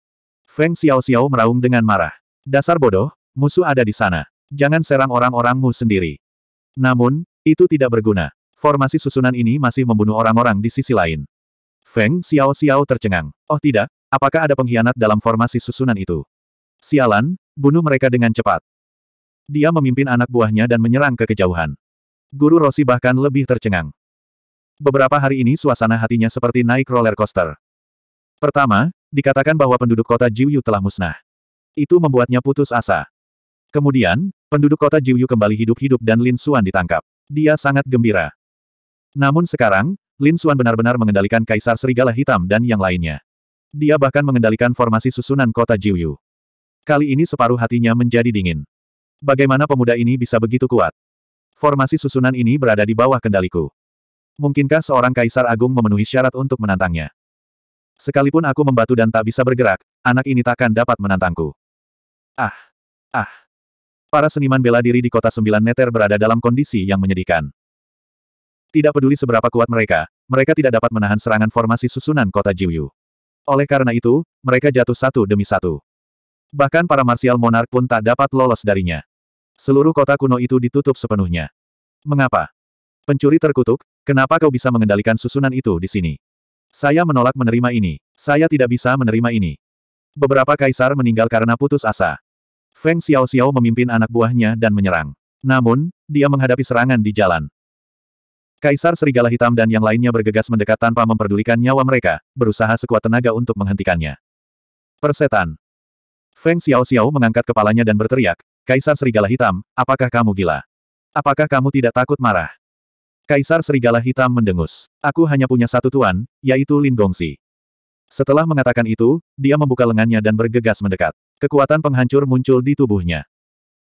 Feng Xiao-Xiao meraung dengan marah. Dasar bodoh, musuh ada di sana. Jangan serang orang-orangmu sendiri. Namun, itu tidak berguna. Formasi susunan ini masih membunuh orang-orang di sisi lain. Feng Xiao Xiao tercengang. Oh tidak, apakah ada pengkhianat dalam formasi susunan itu? Sialan, bunuh mereka dengan cepat. Dia memimpin anak buahnya dan menyerang ke kejauhan. Guru Rossi bahkan lebih tercengang. Beberapa hari ini suasana hatinya seperti naik roller coaster. Pertama, dikatakan bahwa penduduk kota Jiuyu telah musnah. Itu membuatnya putus asa. Kemudian, penduduk kota Jiuyu kembali hidup-hidup dan Lin Suan ditangkap. Dia sangat gembira. Namun sekarang, Lin Xuan benar-benar mengendalikan Kaisar Serigala Hitam dan yang lainnya. Dia bahkan mengendalikan formasi susunan kota Jiuyu. Kali ini separuh hatinya menjadi dingin. Bagaimana pemuda ini bisa begitu kuat? Formasi susunan ini berada di bawah kendaliku. Mungkinkah seorang Kaisar Agung memenuhi syarat untuk menantangnya? Sekalipun aku membatu dan tak bisa bergerak, anak ini takkan dapat menantangku. Ah! Ah! Para seniman bela diri di kota sembilan neter berada dalam kondisi yang menyedihkan. Tidak peduli seberapa kuat mereka, mereka tidak dapat menahan serangan formasi susunan kota Jiuyu. Oleh karena itu, mereka jatuh satu demi satu. Bahkan para Martial monark pun tak dapat lolos darinya. Seluruh kota kuno itu ditutup sepenuhnya. Mengapa? Pencuri terkutuk, kenapa kau bisa mengendalikan susunan itu di sini? Saya menolak menerima ini. Saya tidak bisa menerima ini. Beberapa kaisar meninggal karena putus asa. Feng Xiao Xiao memimpin anak buahnya dan menyerang. Namun, dia menghadapi serangan di jalan. Kaisar Serigala Hitam dan yang lainnya bergegas mendekat tanpa memperdulikan nyawa mereka, berusaha sekuat tenaga untuk menghentikannya. Persetan. Feng Xiao Xiao mengangkat kepalanya dan berteriak, Kaisar Serigala Hitam, apakah kamu gila? Apakah kamu tidak takut marah? Kaisar Serigala Hitam mendengus. Aku hanya punya satu tuan, yaitu Lin Gongsi. Setelah mengatakan itu, dia membuka lengannya dan bergegas mendekat. Kekuatan penghancur muncul di tubuhnya.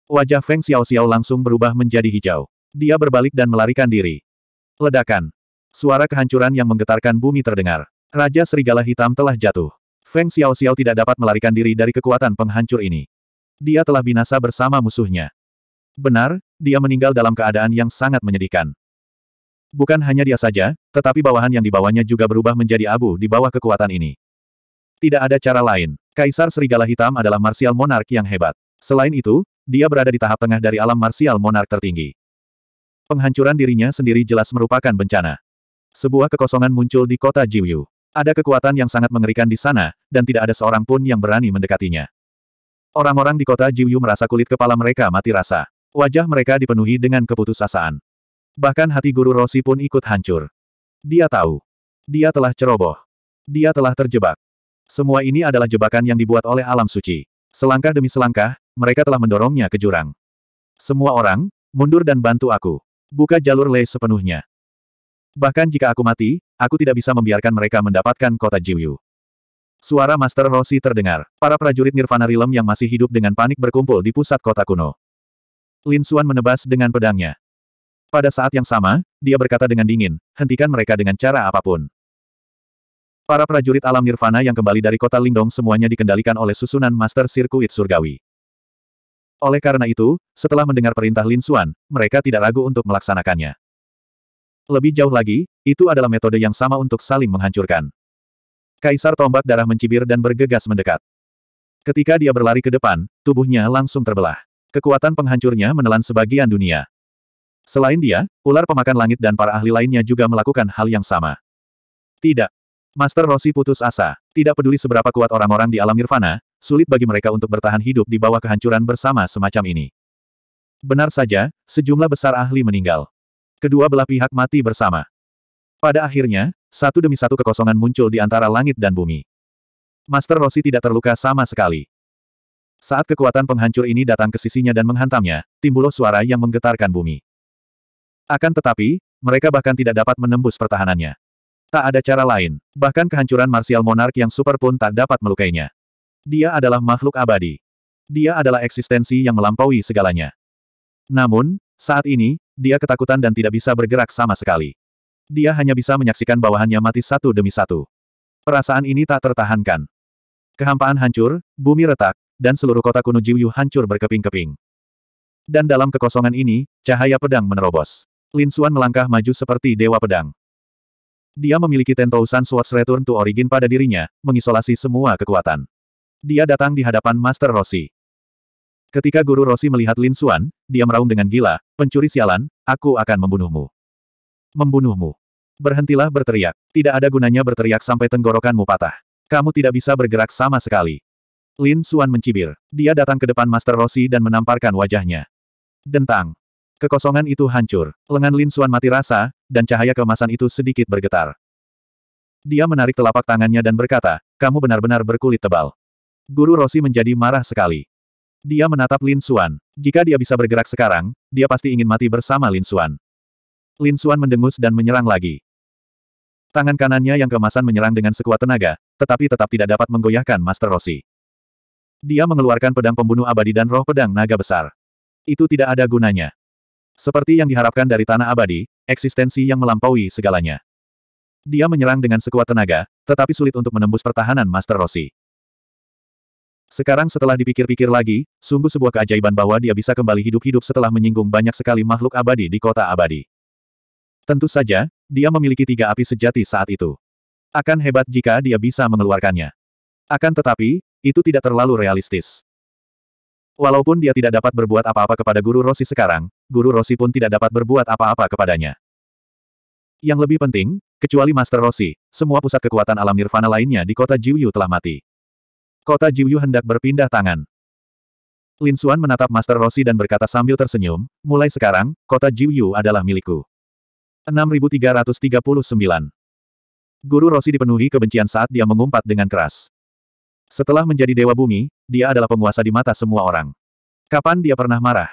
Wajah Feng Xiao Xiao langsung berubah menjadi hijau. Dia berbalik dan melarikan diri. Ledakan. Suara kehancuran yang menggetarkan bumi terdengar. Raja Serigala Hitam telah jatuh. Feng Xiao Xiao tidak dapat melarikan diri dari kekuatan penghancur ini. Dia telah binasa bersama musuhnya. Benar, dia meninggal dalam keadaan yang sangat menyedihkan. Bukan hanya dia saja, tetapi bawahan yang dibawanya juga berubah menjadi abu di bawah kekuatan ini. Tidak ada cara lain. Kaisar Serigala Hitam adalah marsial monark yang hebat. Selain itu, dia berada di tahap tengah dari alam marsial monark tertinggi. Penghancuran dirinya sendiri jelas merupakan bencana. Sebuah kekosongan muncul di kota Jiuyu. Ada kekuatan yang sangat mengerikan di sana, dan tidak ada seorang pun yang berani mendekatinya. Orang-orang di kota Jiuyu merasa kulit kepala mereka mati rasa. Wajah mereka dipenuhi dengan keputusasaan. Bahkan hati guru Rossi pun ikut hancur. Dia tahu. Dia telah ceroboh. Dia telah terjebak. Semua ini adalah jebakan yang dibuat oleh alam suci. Selangkah demi selangkah, mereka telah mendorongnya ke jurang. Semua orang, mundur dan bantu aku buka jalur lei sepenuhnya. Bahkan jika aku mati, aku tidak bisa membiarkan mereka mendapatkan kota Jiuyu. Suara Master Rossi terdengar. Para prajurit Nirvana Rilem yang masih hidup dengan panik berkumpul di pusat kota kuno. Lin Xuan menebas dengan pedangnya. Pada saat yang sama, dia berkata dengan dingin, hentikan mereka dengan cara apapun. Para prajurit alam Nirvana yang kembali dari kota Lingdong semuanya dikendalikan oleh susunan Master Sirkuit Surgawi. Oleh karena itu, setelah mendengar perintah Lin Xuan, mereka tidak ragu untuk melaksanakannya. Lebih jauh lagi, itu adalah metode yang sama untuk saling menghancurkan. Kaisar tombak darah mencibir dan bergegas mendekat. Ketika dia berlari ke depan, tubuhnya langsung terbelah. Kekuatan penghancurnya menelan sebagian dunia. Selain dia, ular pemakan langit dan para ahli lainnya juga melakukan hal yang sama. Tidak. Master Rossi putus asa. Tidak peduli seberapa kuat orang-orang di alam nirvana, sulit bagi mereka untuk bertahan hidup di bawah kehancuran bersama semacam ini. Benar saja, sejumlah besar ahli meninggal. Kedua belah pihak mati bersama. Pada akhirnya, satu demi satu kekosongan muncul di antara langit dan bumi. Master Rossi tidak terluka sama sekali. Saat kekuatan penghancur ini datang ke sisinya dan menghantamnya, timbul suara yang menggetarkan bumi. Akan tetapi, mereka bahkan tidak dapat menembus pertahanannya. Tak ada cara lain, bahkan kehancuran marsial Monarch yang super pun tak dapat melukainya. Dia adalah makhluk abadi. Dia adalah eksistensi yang melampaui segalanya. Namun, saat ini, dia ketakutan dan tidak bisa bergerak sama sekali. Dia hanya bisa menyaksikan bawahannya mati satu demi satu. Perasaan ini tak tertahankan. Kehampaan hancur, bumi retak, dan seluruh kota kuno Jiuyu hancur berkeping-keping. Dan dalam kekosongan ini, cahaya pedang menerobos. Lin Suan melangkah maju seperti dewa pedang. Dia memiliki Ten Thousand Swords Return to Origin pada dirinya, mengisolasi semua kekuatan. Dia datang di hadapan Master Rossi. Ketika Guru Rossi melihat Lin Xuan, dia meraung dengan gila, pencuri sialan, aku akan membunuhmu. Membunuhmu. Berhentilah berteriak. Tidak ada gunanya berteriak sampai tenggorokanmu patah. Kamu tidak bisa bergerak sama sekali. Lin Xuan mencibir. Dia datang ke depan Master Rossi dan menamparkan wajahnya. Dentang. Kekosongan itu hancur. Lengan Lin Xuan mati rasa, dan cahaya kemasan itu sedikit bergetar. Dia menarik telapak tangannya dan berkata, kamu benar-benar berkulit tebal. Guru Rossi menjadi marah sekali. Dia menatap Lin Xuan. Jika dia bisa bergerak sekarang, dia pasti ingin mati bersama Lin Xuan. Lin Xuan mendengus dan menyerang lagi. Tangan kanannya yang kemasan menyerang dengan sekuat tenaga, tetapi tetap tidak dapat menggoyahkan Master Rossi. Dia mengeluarkan pedang pembunuh abadi dan roh pedang naga besar. Itu tidak ada gunanya. Seperti yang diharapkan dari tanah abadi, eksistensi yang melampaui segalanya. Dia menyerang dengan sekuat tenaga, tetapi sulit untuk menembus pertahanan Master Rossi. Sekarang setelah dipikir-pikir lagi, sungguh sebuah keajaiban bahwa dia bisa kembali hidup-hidup setelah menyinggung banyak sekali makhluk abadi di kota abadi. Tentu saja, dia memiliki tiga api sejati saat itu. Akan hebat jika dia bisa mengeluarkannya. Akan tetapi, itu tidak terlalu realistis. Walaupun dia tidak dapat berbuat apa-apa kepada Guru Rossi sekarang, Guru Rossi pun tidak dapat berbuat apa-apa kepadanya. Yang lebih penting, kecuali Master Rossi, semua pusat kekuatan alam nirvana lainnya di kota Jiuyu telah mati. Kota Jiuyu hendak berpindah tangan. Lin Xuan menatap Master Rossi dan berkata sambil tersenyum, mulai sekarang, kota Jiuyu adalah milikku. 6339 Guru Rossi dipenuhi kebencian saat dia mengumpat dengan keras. Setelah menjadi Dewa Bumi, dia adalah penguasa di mata semua orang. Kapan dia pernah marah?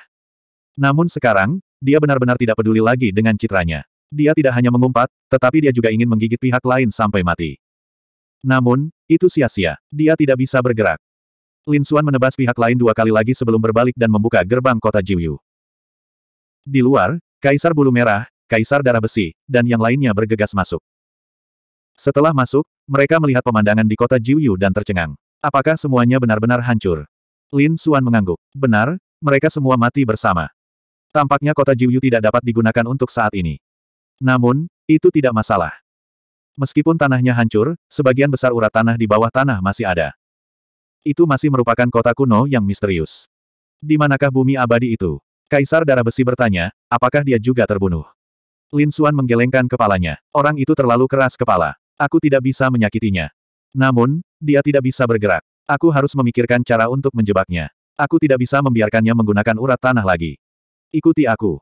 Namun sekarang, dia benar-benar tidak peduli lagi dengan citranya. Dia tidak hanya mengumpat, tetapi dia juga ingin menggigit pihak lain sampai mati. Namun, itu sia-sia. Dia tidak bisa bergerak. Lin suan menebas pihak lain dua kali lagi sebelum berbalik dan membuka gerbang kota Jiuyu. Di luar, Kaisar Bulu Merah, Kaisar Darah Besi, dan yang lainnya bergegas masuk. Setelah masuk, mereka melihat pemandangan di kota Jiuyu dan tercengang. Apakah semuanya benar-benar hancur? Lin suan mengangguk. Benar, mereka semua mati bersama. Tampaknya kota Jiuyu tidak dapat digunakan untuk saat ini. Namun, itu tidak masalah. Meskipun tanahnya hancur, sebagian besar urat tanah di bawah tanah masih ada. Itu masih merupakan kota kuno yang misterius. Di manakah bumi abadi itu? Kaisar Darah Besi bertanya, apakah dia juga terbunuh? Lin Xuan menggelengkan kepalanya. Orang itu terlalu keras kepala. Aku tidak bisa menyakitinya. Namun, dia tidak bisa bergerak. Aku harus memikirkan cara untuk menjebaknya. Aku tidak bisa membiarkannya menggunakan urat tanah lagi. Ikuti aku.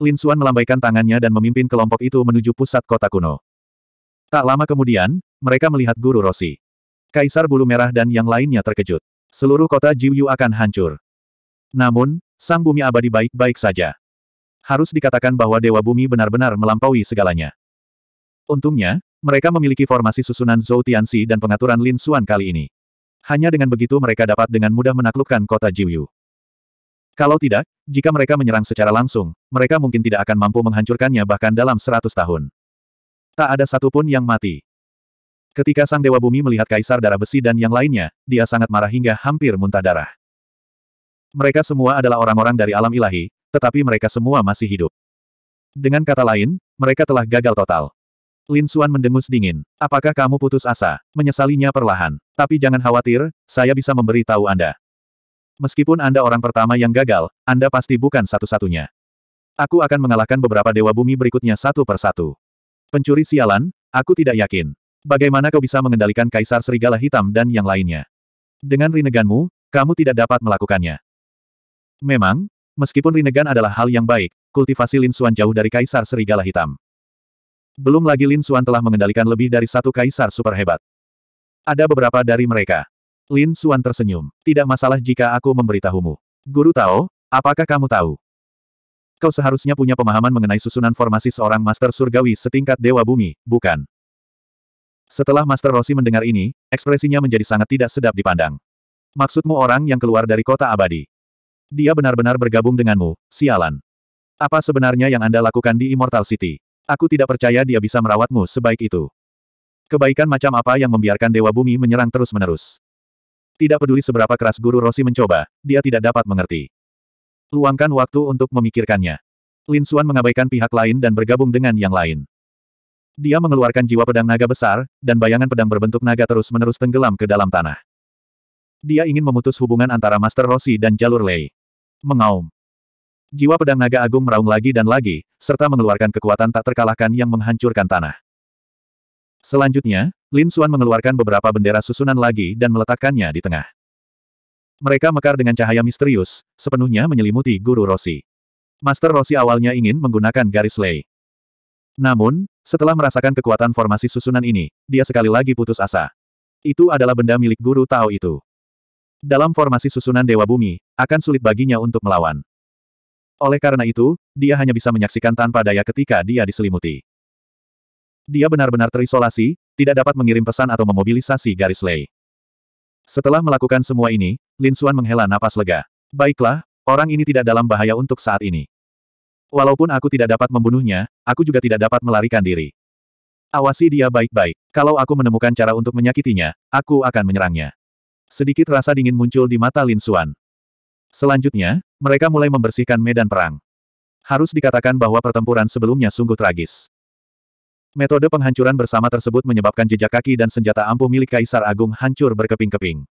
Lin Xuan melambaikan tangannya dan memimpin kelompok itu menuju pusat kota kuno. Tak lama kemudian, mereka melihat Guru Rossi. Kaisar Bulu Merah dan yang lainnya terkejut. Seluruh kota Jiuyu akan hancur. Namun, Sang Bumi Abadi baik-baik saja. Harus dikatakan bahwa Dewa Bumi benar-benar melampaui segalanya. Untungnya, mereka memiliki formasi susunan Zhou Tianxi dan pengaturan Lin Xuan kali ini. Hanya dengan begitu mereka dapat dengan mudah menaklukkan kota Jiuyu. Kalau tidak, jika mereka menyerang secara langsung, mereka mungkin tidak akan mampu menghancurkannya bahkan dalam seratus tahun. Tak ada satupun yang mati. Ketika Sang Dewa Bumi melihat Kaisar Darah Besi dan yang lainnya, dia sangat marah hingga hampir muntah darah. Mereka semua adalah orang-orang dari alam ilahi, tetapi mereka semua masih hidup. Dengan kata lain, mereka telah gagal total. Lin Xuan mendengus dingin. Apakah kamu putus asa? Menyesalinya perlahan. Tapi jangan khawatir, saya bisa memberi tahu Anda. Meskipun Anda orang pertama yang gagal, Anda pasti bukan satu-satunya. Aku akan mengalahkan beberapa dewa bumi berikutnya satu per satu. Pencuri sialan, aku tidak yakin. Bagaimana kau bisa mengendalikan Kaisar Serigala Hitam dan yang lainnya? Dengan Rinneganmu, kamu tidak dapat melakukannya. Memang, meskipun Rinnegan adalah hal yang baik, kultivasi Lin Xuan jauh dari Kaisar Serigala Hitam. Belum lagi Lin Xuan telah mengendalikan lebih dari satu Kaisar super hebat. Ada beberapa dari mereka. Lin Xuan tersenyum. Tidak masalah jika aku memberitahumu. Guru Tao, apakah kamu tahu? Kau seharusnya punya pemahaman mengenai susunan formasi seorang Master Surgawi setingkat Dewa Bumi, bukan? Setelah Master Rossi mendengar ini, ekspresinya menjadi sangat tidak sedap dipandang. Maksudmu orang yang keluar dari kota abadi? Dia benar-benar bergabung denganmu, sialan. Apa sebenarnya yang Anda lakukan di Immortal City? Aku tidak percaya dia bisa merawatmu sebaik itu. Kebaikan macam apa yang membiarkan Dewa Bumi menyerang terus-menerus? Tidak peduli seberapa keras Guru Rossi mencoba, dia tidak dapat mengerti. Luangkan waktu untuk memikirkannya. Lin Xuan mengabaikan pihak lain dan bergabung dengan yang lain. Dia mengeluarkan jiwa pedang naga besar, dan bayangan pedang berbentuk naga terus-menerus tenggelam ke dalam tanah. Dia ingin memutus hubungan antara Master Rossi dan Jalur Lei. Mengaum. Jiwa pedang naga agung meraung lagi dan lagi, serta mengeluarkan kekuatan tak terkalahkan yang menghancurkan tanah. Selanjutnya, Lin Xuan mengeluarkan beberapa bendera susunan lagi dan meletakkannya di tengah. Mereka mekar dengan cahaya misterius, sepenuhnya menyelimuti Guru Rossi. Master Rossi awalnya ingin menggunakan garis lei. Namun, setelah merasakan kekuatan formasi susunan ini, dia sekali lagi putus asa. Itu adalah benda milik Guru Tao itu. Dalam formasi susunan Dewa Bumi, akan sulit baginya untuk melawan. Oleh karena itu, dia hanya bisa menyaksikan tanpa daya ketika dia diselimuti. Dia benar-benar terisolasi, tidak dapat mengirim pesan atau memobilisasi garis lei. Setelah melakukan semua ini, Lin Xuan menghela napas lega. Baiklah, orang ini tidak dalam bahaya untuk saat ini. Walaupun aku tidak dapat membunuhnya, aku juga tidak dapat melarikan diri. Awasi dia baik-baik. Kalau aku menemukan cara untuk menyakitinya, aku akan menyerangnya. Sedikit rasa dingin muncul di mata Lin Xuan. Selanjutnya, mereka mulai membersihkan medan perang. Harus dikatakan bahwa pertempuran sebelumnya sungguh tragis. Metode penghancuran bersama tersebut menyebabkan jejak kaki dan senjata ampuh milik Kaisar Agung hancur berkeping-keping.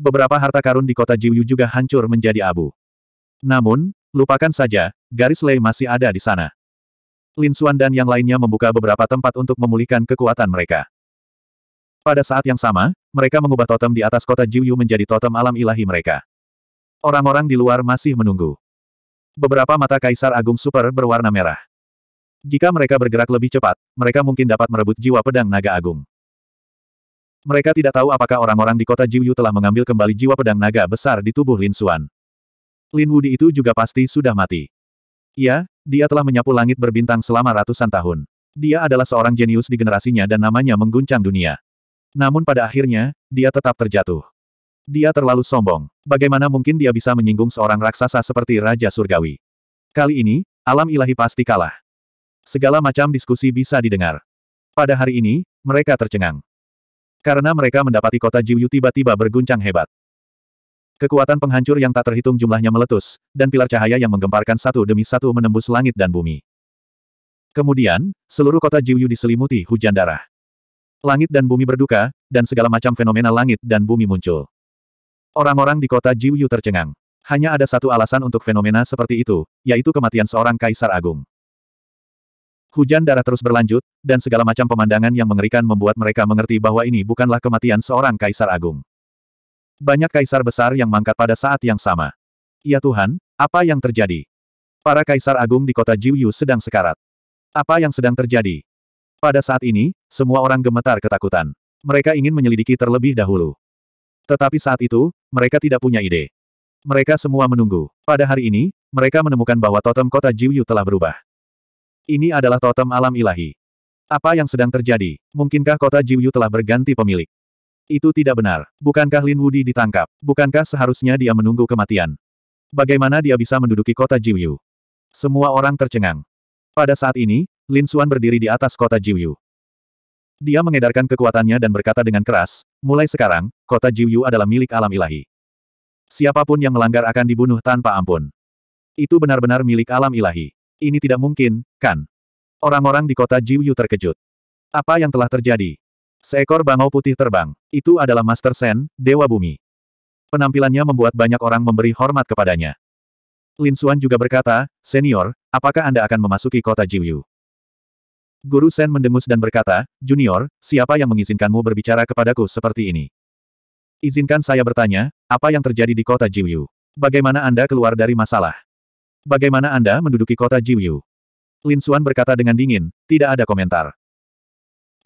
Beberapa harta karun di kota Jiuyu juga hancur menjadi abu. Namun, lupakan saja, garis Lei masih ada di sana. Lin Xuan dan yang lainnya membuka beberapa tempat untuk memulihkan kekuatan mereka. Pada saat yang sama, mereka mengubah totem di atas kota Jiuyu menjadi totem alam ilahi mereka. Orang-orang di luar masih menunggu. Beberapa mata Kaisar Agung Super berwarna merah. Jika mereka bergerak lebih cepat, mereka mungkin dapat merebut jiwa pedang naga agung. Mereka tidak tahu apakah orang-orang di kota Jiuyu telah mengambil kembali jiwa pedang naga besar di tubuh Lin Xuan. Lin Wudi itu juga pasti sudah mati. Ya, dia telah menyapu langit berbintang selama ratusan tahun. Dia adalah seorang jenius di generasinya dan namanya mengguncang dunia. Namun pada akhirnya, dia tetap terjatuh. Dia terlalu sombong. Bagaimana mungkin dia bisa menyinggung seorang raksasa seperti Raja Surgawi? Kali ini, alam ilahi pasti kalah. Segala macam diskusi bisa didengar. Pada hari ini, mereka tercengang. Karena mereka mendapati kota Jiuyu tiba-tiba berguncang hebat. Kekuatan penghancur yang tak terhitung jumlahnya meletus, dan pilar cahaya yang menggemparkan satu demi satu menembus langit dan bumi. Kemudian, seluruh kota Jiuyu diselimuti hujan darah. Langit dan bumi berduka, dan segala macam fenomena langit dan bumi muncul. Orang-orang di kota Jiuyu tercengang. Hanya ada satu alasan untuk fenomena seperti itu, yaitu kematian seorang kaisar agung. Hujan darah terus berlanjut, dan segala macam pemandangan yang mengerikan membuat mereka mengerti bahwa ini bukanlah kematian seorang kaisar agung. Banyak kaisar besar yang mangkat pada saat yang sama. Ya Tuhan, apa yang terjadi? Para kaisar agung di kota Jiuyu sedang sekarat. Apa yang sedang terjadi? Pada saat ini, semua orang gemetar ketakutan. Mereka ingin menyelidiki terlebih dahulu. Tetapi saat itu, mereka tidak punya ide. Mereka semua menunggu. Pada hari ini, mereka menemukan bahwa totem kota Jiuyu telah berubah. Ini adalah totem alam ilahi. Apa yang sedang terjadi? Mungkinkah kota Jiuyu telah berganti pemilik? Itu tidak benar. Bukankah Lin Wudi ditangkap? Bukankah seharusnya dia menunggu kematian? Bagaimana dia bisa menduduki kota Jiuyu? Semua orang tercengang. Pada saat ini, Lin Xuan berdiri di atas kota Jiuyu. Dia mengedarkan kekuatannya dan berkata dengan keras, mulai sekarang, kota Jiuyu adalah milik alam ilahi. Siapapun yang melanggar akan dibunuh tanpa ampun. Itu benar-benar milik alam ilahi. Ini tidak mungkin, kan? Orang-orang di kota Jiuyu terkejut. Apa yang telah terjadi? Seekor bangau putih terbang. Itu adalah Master Sen, Dewa Bumi. Penampilannya membuat banyak orang memberi hormat kepadanya. Lin Xuan juga berkata, Senior, apakah Anda akan memasuki kota Jiuyu? Guru Sen mendengus dan berkata, Junior, siapa yang mengizinkanmu berbicara kepadaku seperti ini? Izinkan saya bertanya, apa yang terjadi di kota Jiuyu? Bagaimana Anda keluar dari masalah? Bagaimana Anda menduduki kota Jiuyu? Lin Xuan berkata dengan dingin, tidak ada komentar.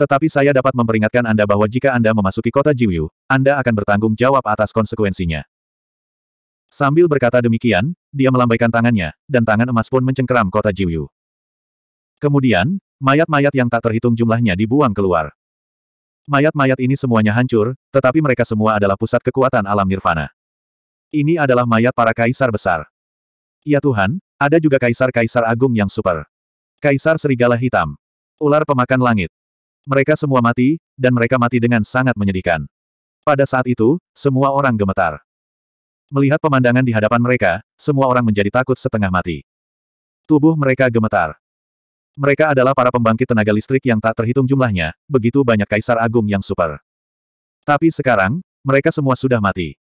Tetapi saya dapat memperingatkan Anda bahwa jika Anda memasuki kota Jiuyu, Anda akan bertanggung jawab atas konsekuensinya. Sambil berkata demikian, dia melambaikan tangannya, dan tangan emas pun mencengkeram kota Jiuyu. Kemudian, mayat-mayat yang tak terhitung jumlahnya dibuang keluar. Mayat-mayat ini semuanya hancur, tetapi mereka semua adalah pusat kekuatan alam nirvana. Ini adalah mayat para kaisar besar. Ya Tuhan, ada juga kaisar-kaisar agung yang super. Kaisar Serigala Hitam. Ular pemakan langit. Mereka semua mati, dan mereka mati dengan sangat menyedihkan. Pada saat itu, semua orang gemetar. Melihat pemandangan di hadapan mereka, semua orang menjadi takut setengah mati. Tubuh mereka gemetar. Mereka adalah para pembangkit tenaga listrik yang tak terhitung jumlahnya, begitu banyak kaisar agung yang super. Tapi sekarang, mereka semua sudah mati.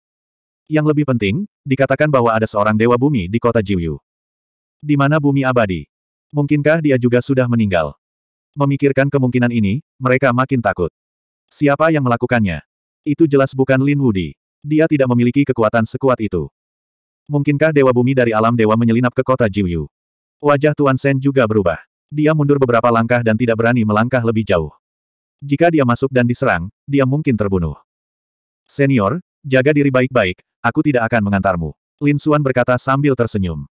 Yang lebih penting, dikatakan bahwa ada seorang dewa bumi di kota Jiuyu. Di mana bumi abadi? Mungkinkah dia juga sudah meninggal? Memikirkan kemungkinan ini, mereka makin takut. Siapa yang melakukannya? Itu jelas bukan Lin Wudi. Dia tidak memiliki kekuatan sekuat itu. Mungkinkah dewa bumi dari alam dewa menyelinap ke kota Jiuyu? Wajah Tuan Sen juga berubah. Dia mundur beberapa langkah dan tidak berani melangkah lebih jauh. Jika dia masuk dan diserang, dia mungkin terbunuh. Senior, jaga diri baik-baik, Aku tidak akan mengantarmu. Lin Xuan berkata sambil tersenyum.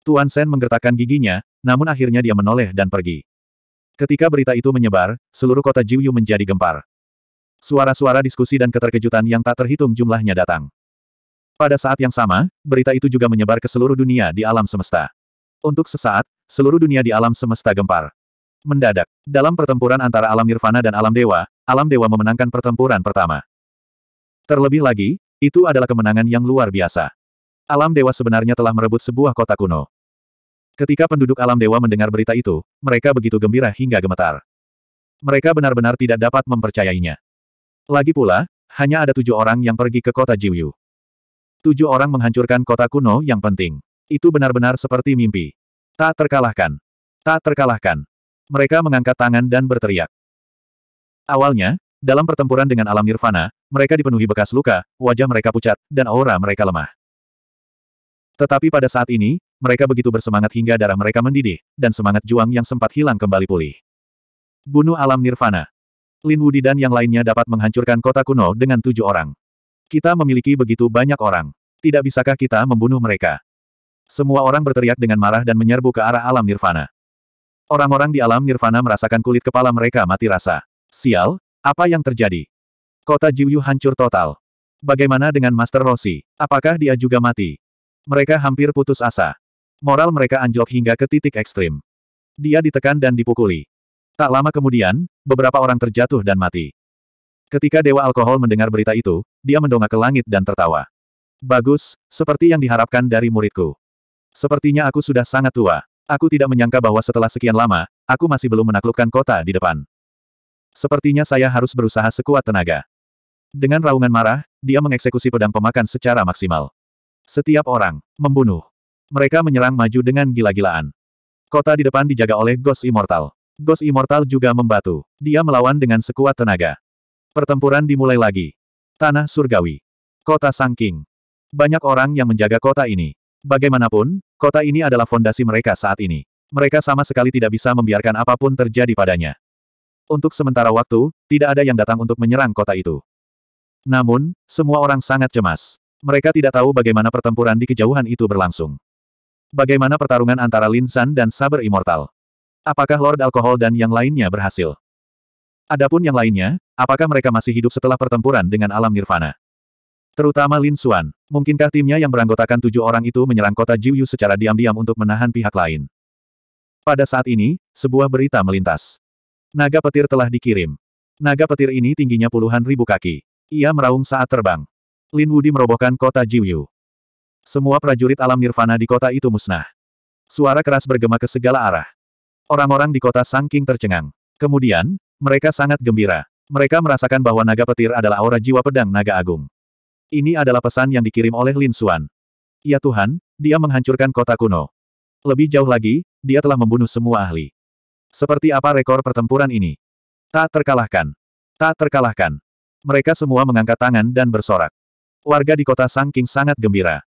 Tuan Shen menggertakkan giginya, namun akhirnya dia menoleh dan pergi. Ketika berita itu menyebar, seluruh kota Jiuyu menjadi gempar. Suara-suara diskusi dan keterkejutan yang tak terhitung jumlahnya datang. Pada saat yang sama, berita itu juga menyebar ke seluruh dunia di alam semesta. Untuk sesaat, seluruh dunia di alam semesta gempar. Mendadak, dalam pertempuran antara alam nirvana dan alam dewa, alam dewa memenangkan pertempuran pertama. Terlebih lagi, itu adalah kemenangan yang luar biasa. Alam dewa sebenarnya telah merebut sebuah kota kuno. Ketika penduduk alam dewa mendengar berita itu, mereka begitu gembira hingga gemetar. Mereka benar-benar tidak dapat mempercayainya. Lagi pula, hanya ada tujuh orang yang pergi ke kota Jiuyu. Tujuh orang menghancurkan kota kuno yang penting. Itu benar-benar seperti mimpi. Tak terkalahkan. Tak terkalahkan. Mereka mengangkat tangan dan berteriak. Awalnya, dalam pertempuran dengan alam nirvana, mereka dipenuhi bekas luka, wajah mereka pucat, dan aura mereka lemah. Tetapi pada saat ini, mereka begitu bersemangat hingga darah mereka mendidih, dan semangat juang yang sempat hilang kembali pulih. Bunuh alam nirvana. Lin Wudi dan yang lainnya dapat menghancurkan kota kuno dengan tujuh orang. Kita memiliki begitu banyak orang. Tidak bisakah kita membunuh mereka? Semua orang berteriak dengan marah dan menyerbu ke arah alam nirvana. Orang-orang di alam nirvana merasakan kulit kepala mereka mati rasa. Sial, apa yang terjadi? Kota Jiuyu hancur total. Bagaimana dengan Master Rossi? Apakah dia juga mati? Mereka hampir putus asa. Moral mereka anjlok hingga ke titik ekstrim. Dia ditekan dan dipukuli. Tak lama kemudian, beberapa orang terjatuh dan mati. Ketika Dewa Alkohol mendengar berita itu, dia mendongak ke langit dan tertawa. Bagus, seperti yang diharapkan dari muridku. Sepertinya aku sudah sangat tua. Aku tidak menyangka bahwa setelah sekian lama, aku masih belum menaklukkan kota di depan. Sepertinya saya harus berusaha sekuat tenaga. Dengan raungan marah, dia mengeksekusi pedang pemakan secara maksimal. Setiap orang membunuh. Mereka menyerang maju dengan gila-gilaan. Kota di depan dijaga oleh Ghost Immortal. Ghost Immortal juga membatu. Dia melawan dengan sekuat tenaga. Pertempuran dimulai lagi. Tanah Surgawi. Kota Sangking. Banyak orang yang menjaga kota ini. Bagaimanapun, kota ini adalah fondasi mereka saat ini. Mereka sama sekali tidak bisa membiarkan apapun terjadi padanya. Untuk sementara waktu, tidak ada yang datang untuk menyerang kota itu. Namun, semua orang sangat cemas. Mereka tidak tahu bagaimana pertempuran di kejauhan itu berlangsung. Bagaimana pertarungan antara Lin San dan Saber Immortal? Apakah Lord Alkohol dan yang lainnya berhasil? Adapun yang lainnya, apakah mereka masih hidup setelah pertempuran dengan alam nirvana? Terutama Lin Xuan, mungkinkah timnya yang beranggotakan tujuh orang itu menyerang kota Jiuyu secara diam-diam untuk menahan pihak lain? Pada saat ini, sebuah berita melintas. Naga petir telah dikirim. Naga petir ini tingginya puluhan ribu kaki. Ia meraung saat terbang. Lin Wudi merobohkan kota Jiuyu. Semua prajurit alam nirvana di kota itu musnah. Suara keras bergema ke segala arah. Orang-orang di kota Sangking tercengang. Kemudian, mereka sangat gembira. Mereka merasakan bahwa naga petir adalah aura jiwa pedang naga agung. Ini adalah pesan yang dikirim oleh Lin Xuan. Ya Tuhan, dia menghancurkan kota kuno. Lebih jauh lagi, dia telah membunuh semua ahli. Seperti apa rekor pertempuran ini? Tak terkalahkan. Tak terkalahkan. Mereka semua mengangkat tangan dan bersorak. Warga di kota Sangking sangat gembira.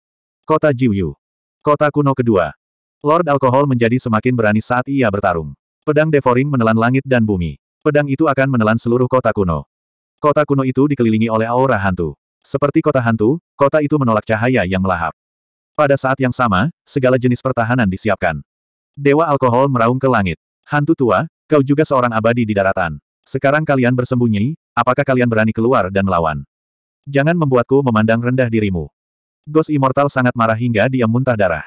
Kota Jiuyu. Kota kuno kedua. Lord Alkohol menjadi semakin berani saat ia bertarung. Pedang Devoring menelan langit dan bumi. Pedang itu akan menelan seluruh kota kuno. Kota kuno itu dikelilingi oleh aura hantu. Seperti kota hantu, kota itu menolak cahaya yang melahap. Pada saat yang sama, segala jenis pertahanan disiapkan. Dewa alkohol meraung ke langit. Hantu tua, kau juga seorang abadi di daratan. Sekarang kalian bersembunyi, apakah kalian berani keluar dan melawan? Jangan membuatku memandang rendah dirimu. Ghost Immortal sangat marah hingga dia muntah darah.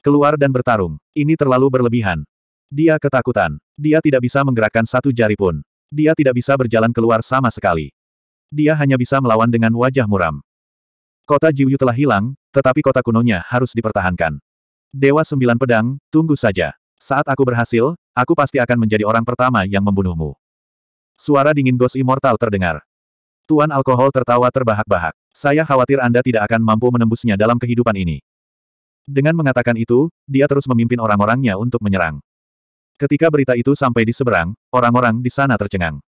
Keluar dan bertarung. Ini terlalu berlebihan. Dia ketakutan. Dia tidak bisa menggerakkan satu jari pun. Dia tidak bisa berjalan keluar sama sekali. Dia hanya bisa melawan dengan wajah muram. Kota Jiuyu telah hilang, tetapi kota kunonya harus dipertahankan. Dewa Sembilan Pedang, tunggu saja. Saat aku berhasil, aku pasti akan menjadi orang pertama yang membunuhmu. Suara dingin Ghost Immortal terdengar. Tuan Alkohol tertawa terbahak-bahak. Saya khawatir Anda tidak akan mampu menembusnya dalam kehidupan ini. Dengan mengatakan itu, dia terus memimpin orang-orangnya untuk menyerang. Ketika berita itu sampai di seberang, orang-orang di sana tercengang.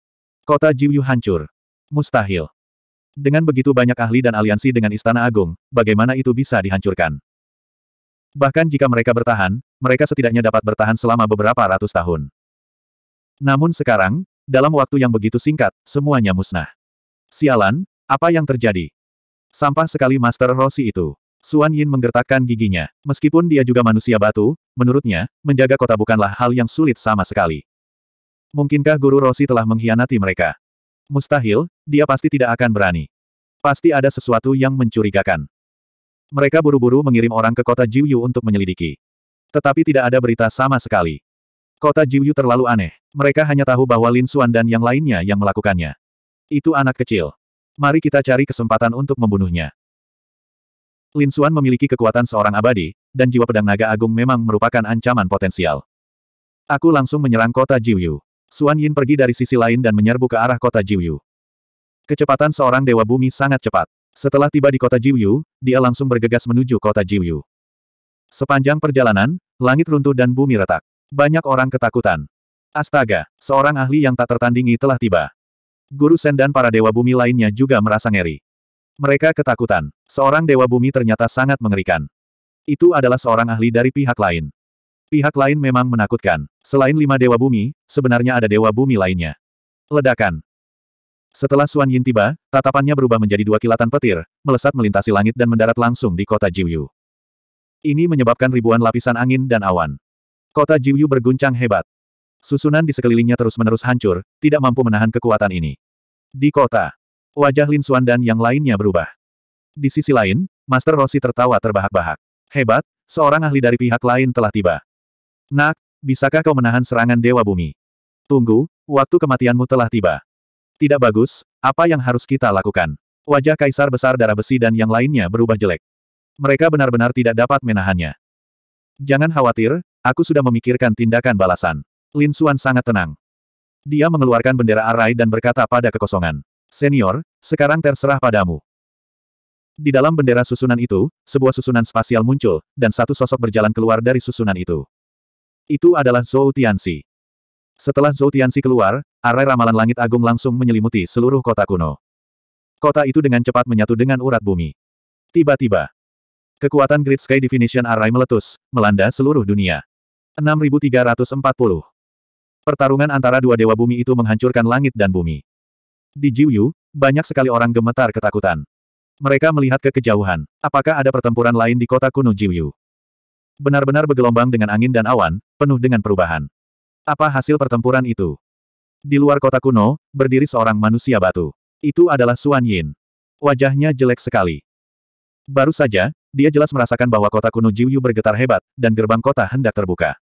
Kota Jiuyu hancur. Mustahil. Dengan begitu banyak ahli dan aliansi dengan Istana Agung, bagaimana itu bisa dihancurkan? Bahkan jika mereka bertahan, mereka setidaknya dapat bertahan selama beberapa ratus tahun. Namun sekarang, dalam waktu yang begitu singkat, semuanya musnah. Sialan, apa yang terjadi? Sampah sekali Master Rossi itu. Suan Yin menggertakkan giginya. Meskipun dia juga manusia batu, menurutnya, menjaga kota bukanlah hal yang sulit sama sekali. Mungkinkah Guru Rossi telah mengkhianati mereka? Mustahil, dia pasti tidak akan berani. Pasti ada sesuatu yang mencurigakan. Mereka buru-buru mengirim orang ke kota Jiuyu untuk menyelidiki. Tetapi tidak ada berita sama sekali. Kota Jiuyu terlalu aneh. Mereka hanya tahu bahwa Lin Xuan dan yang lainnya yang melakukannya. Itu anak kecil. Mari kita cari kesempatan untuk membunuhnya. Lin Xuan memiliki kekuatan seorang abadi, dan jiwa pedang naga agung memang merupakan ancaman potensial. Aku langsung menyerang kota Jiuyu. Suan Yin pergi dari sisi lain dan menyerbu ke arah kota Jiuyu. Kecepatan seorang dewa bumi sangat cepat. Setelah tiba di kota Jiuyu, dia langsung bergegas menuju kota Jiuyu. Sepanjang perjalanan, langit runtuh dan bumi retak. Banyak orang ketakutan. Astaga, seorang ahli yang tak tertandingi telah tiba. Guru Sen dan para dewa bumi lainnya juga merasa ngeri. Mereka ketakutan. Seorang dewa bumi ternyata sangat mengerikan. Itu adalah seorang ahli dari pihak lain. Pihak lain memang menakutkan. Selain lima dewa bumi, sebenarnya ada dewa bumi lainnya. Ledakan. Setelah Suan Yin tiba, tatapannya berubah menjadi dua kilatan petir, melesat melintasi langit dan mendarat langsung di kota Jiuyu. Ini menyebabkan ribuan lapisan angin dan awan. Kota Jiuyu berguncang hebat. Susunan di sekelilingnya terus-menerus hancur, tidak mampu menahan kekuatan ini. Di kota, wajah Lin Suan dan yang lainnya berubah. Di sisi lain, Master Rossi tertawa terbahak-bahak. Hebat, seorang ahli dari pihak lain telah tiba. Nak, bisakah kau menahan serangan Dewa Bumi? Tunggu, waktu kematianmu telah tiba. Tidak bagus, apa yang harus kita lakukan? Wajah Kaisar Besar Darah Besi dan yang lainnya berubah jelek. Mereka benar-benar tidak dapat menahannya. Jangan khawatir, Aku sudah memikirkan tindakan balasan. Lin Xuan sangat tenang. Dia mengeluarkan bendera arai dan berkata pada kekosongan. Senior, sekarang terserah padamu. Di dalam bendera susunan itu, sebuah susunan spasial muncul, dan satu sosok berjalan keluar dari susunan itu. Itu adalah Zhou Tianxi. Setelah Zhou Tianxi keluar, arai ramalan langit agung langsung menyelimuti seluruh kota kuno. Kota itu dengan cepat menyatu dengan urat bumi. Tiba-tiba, kekuatan Great Sky Definition Arai meletus, melanda seluruh dunia. 6340. Pertarungan antara dua dewa bumi itu menghancurkan langit dan bumi. Di Jiuyu, banyak sekali orang gemetar ketakutan. Mereka melihat ke kejauhan. Apakah ada pertempuran lain di kota kuno Jiuyu? Benar-benar bergelombang dengan angin dan awan, penuh dengan perubahan. Apa hasil pertempuran itu? Di luar kota kuno, berdiri seorang manusia batu. Itu adalah Suan Yin. Wajahnya jelek sekali. Baru saja, dia jelas merasakan bahwa kota kuno Jiuyu bergetar hebat, dan gerbang kota hendak terbuka.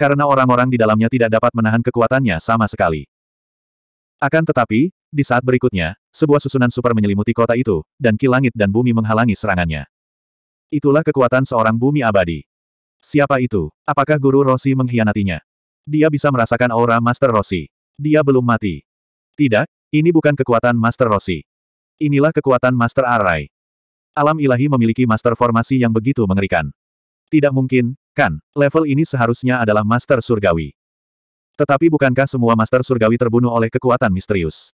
Karena orang-orang di dalamnya tidak dapat menahan kekuatannya sama sekali. Akan tetapi, di saat berikutnya, sebuah susunan super menyelimuti kota itu, dan kilangit dan bumi menghalangi serangannya. Itulah kekuatan seorang bumi abadi. Siapa itu? Apakah guru Rossi mengkhianatinya? Dia bisa merasakan aura Master Rossi. Dia belum mati. Tidak, ini bukan kekuatan Master Rossi. Inilah kekuatan Master Arai. Alam ilahi memiliki master formasi yang begitu mengerikan. Tidak mungkin, kan, level ini seharusnya adalah master surgawi. Tetapi bukankah semua master surgawi terbunuh oleh kekuatan misterius?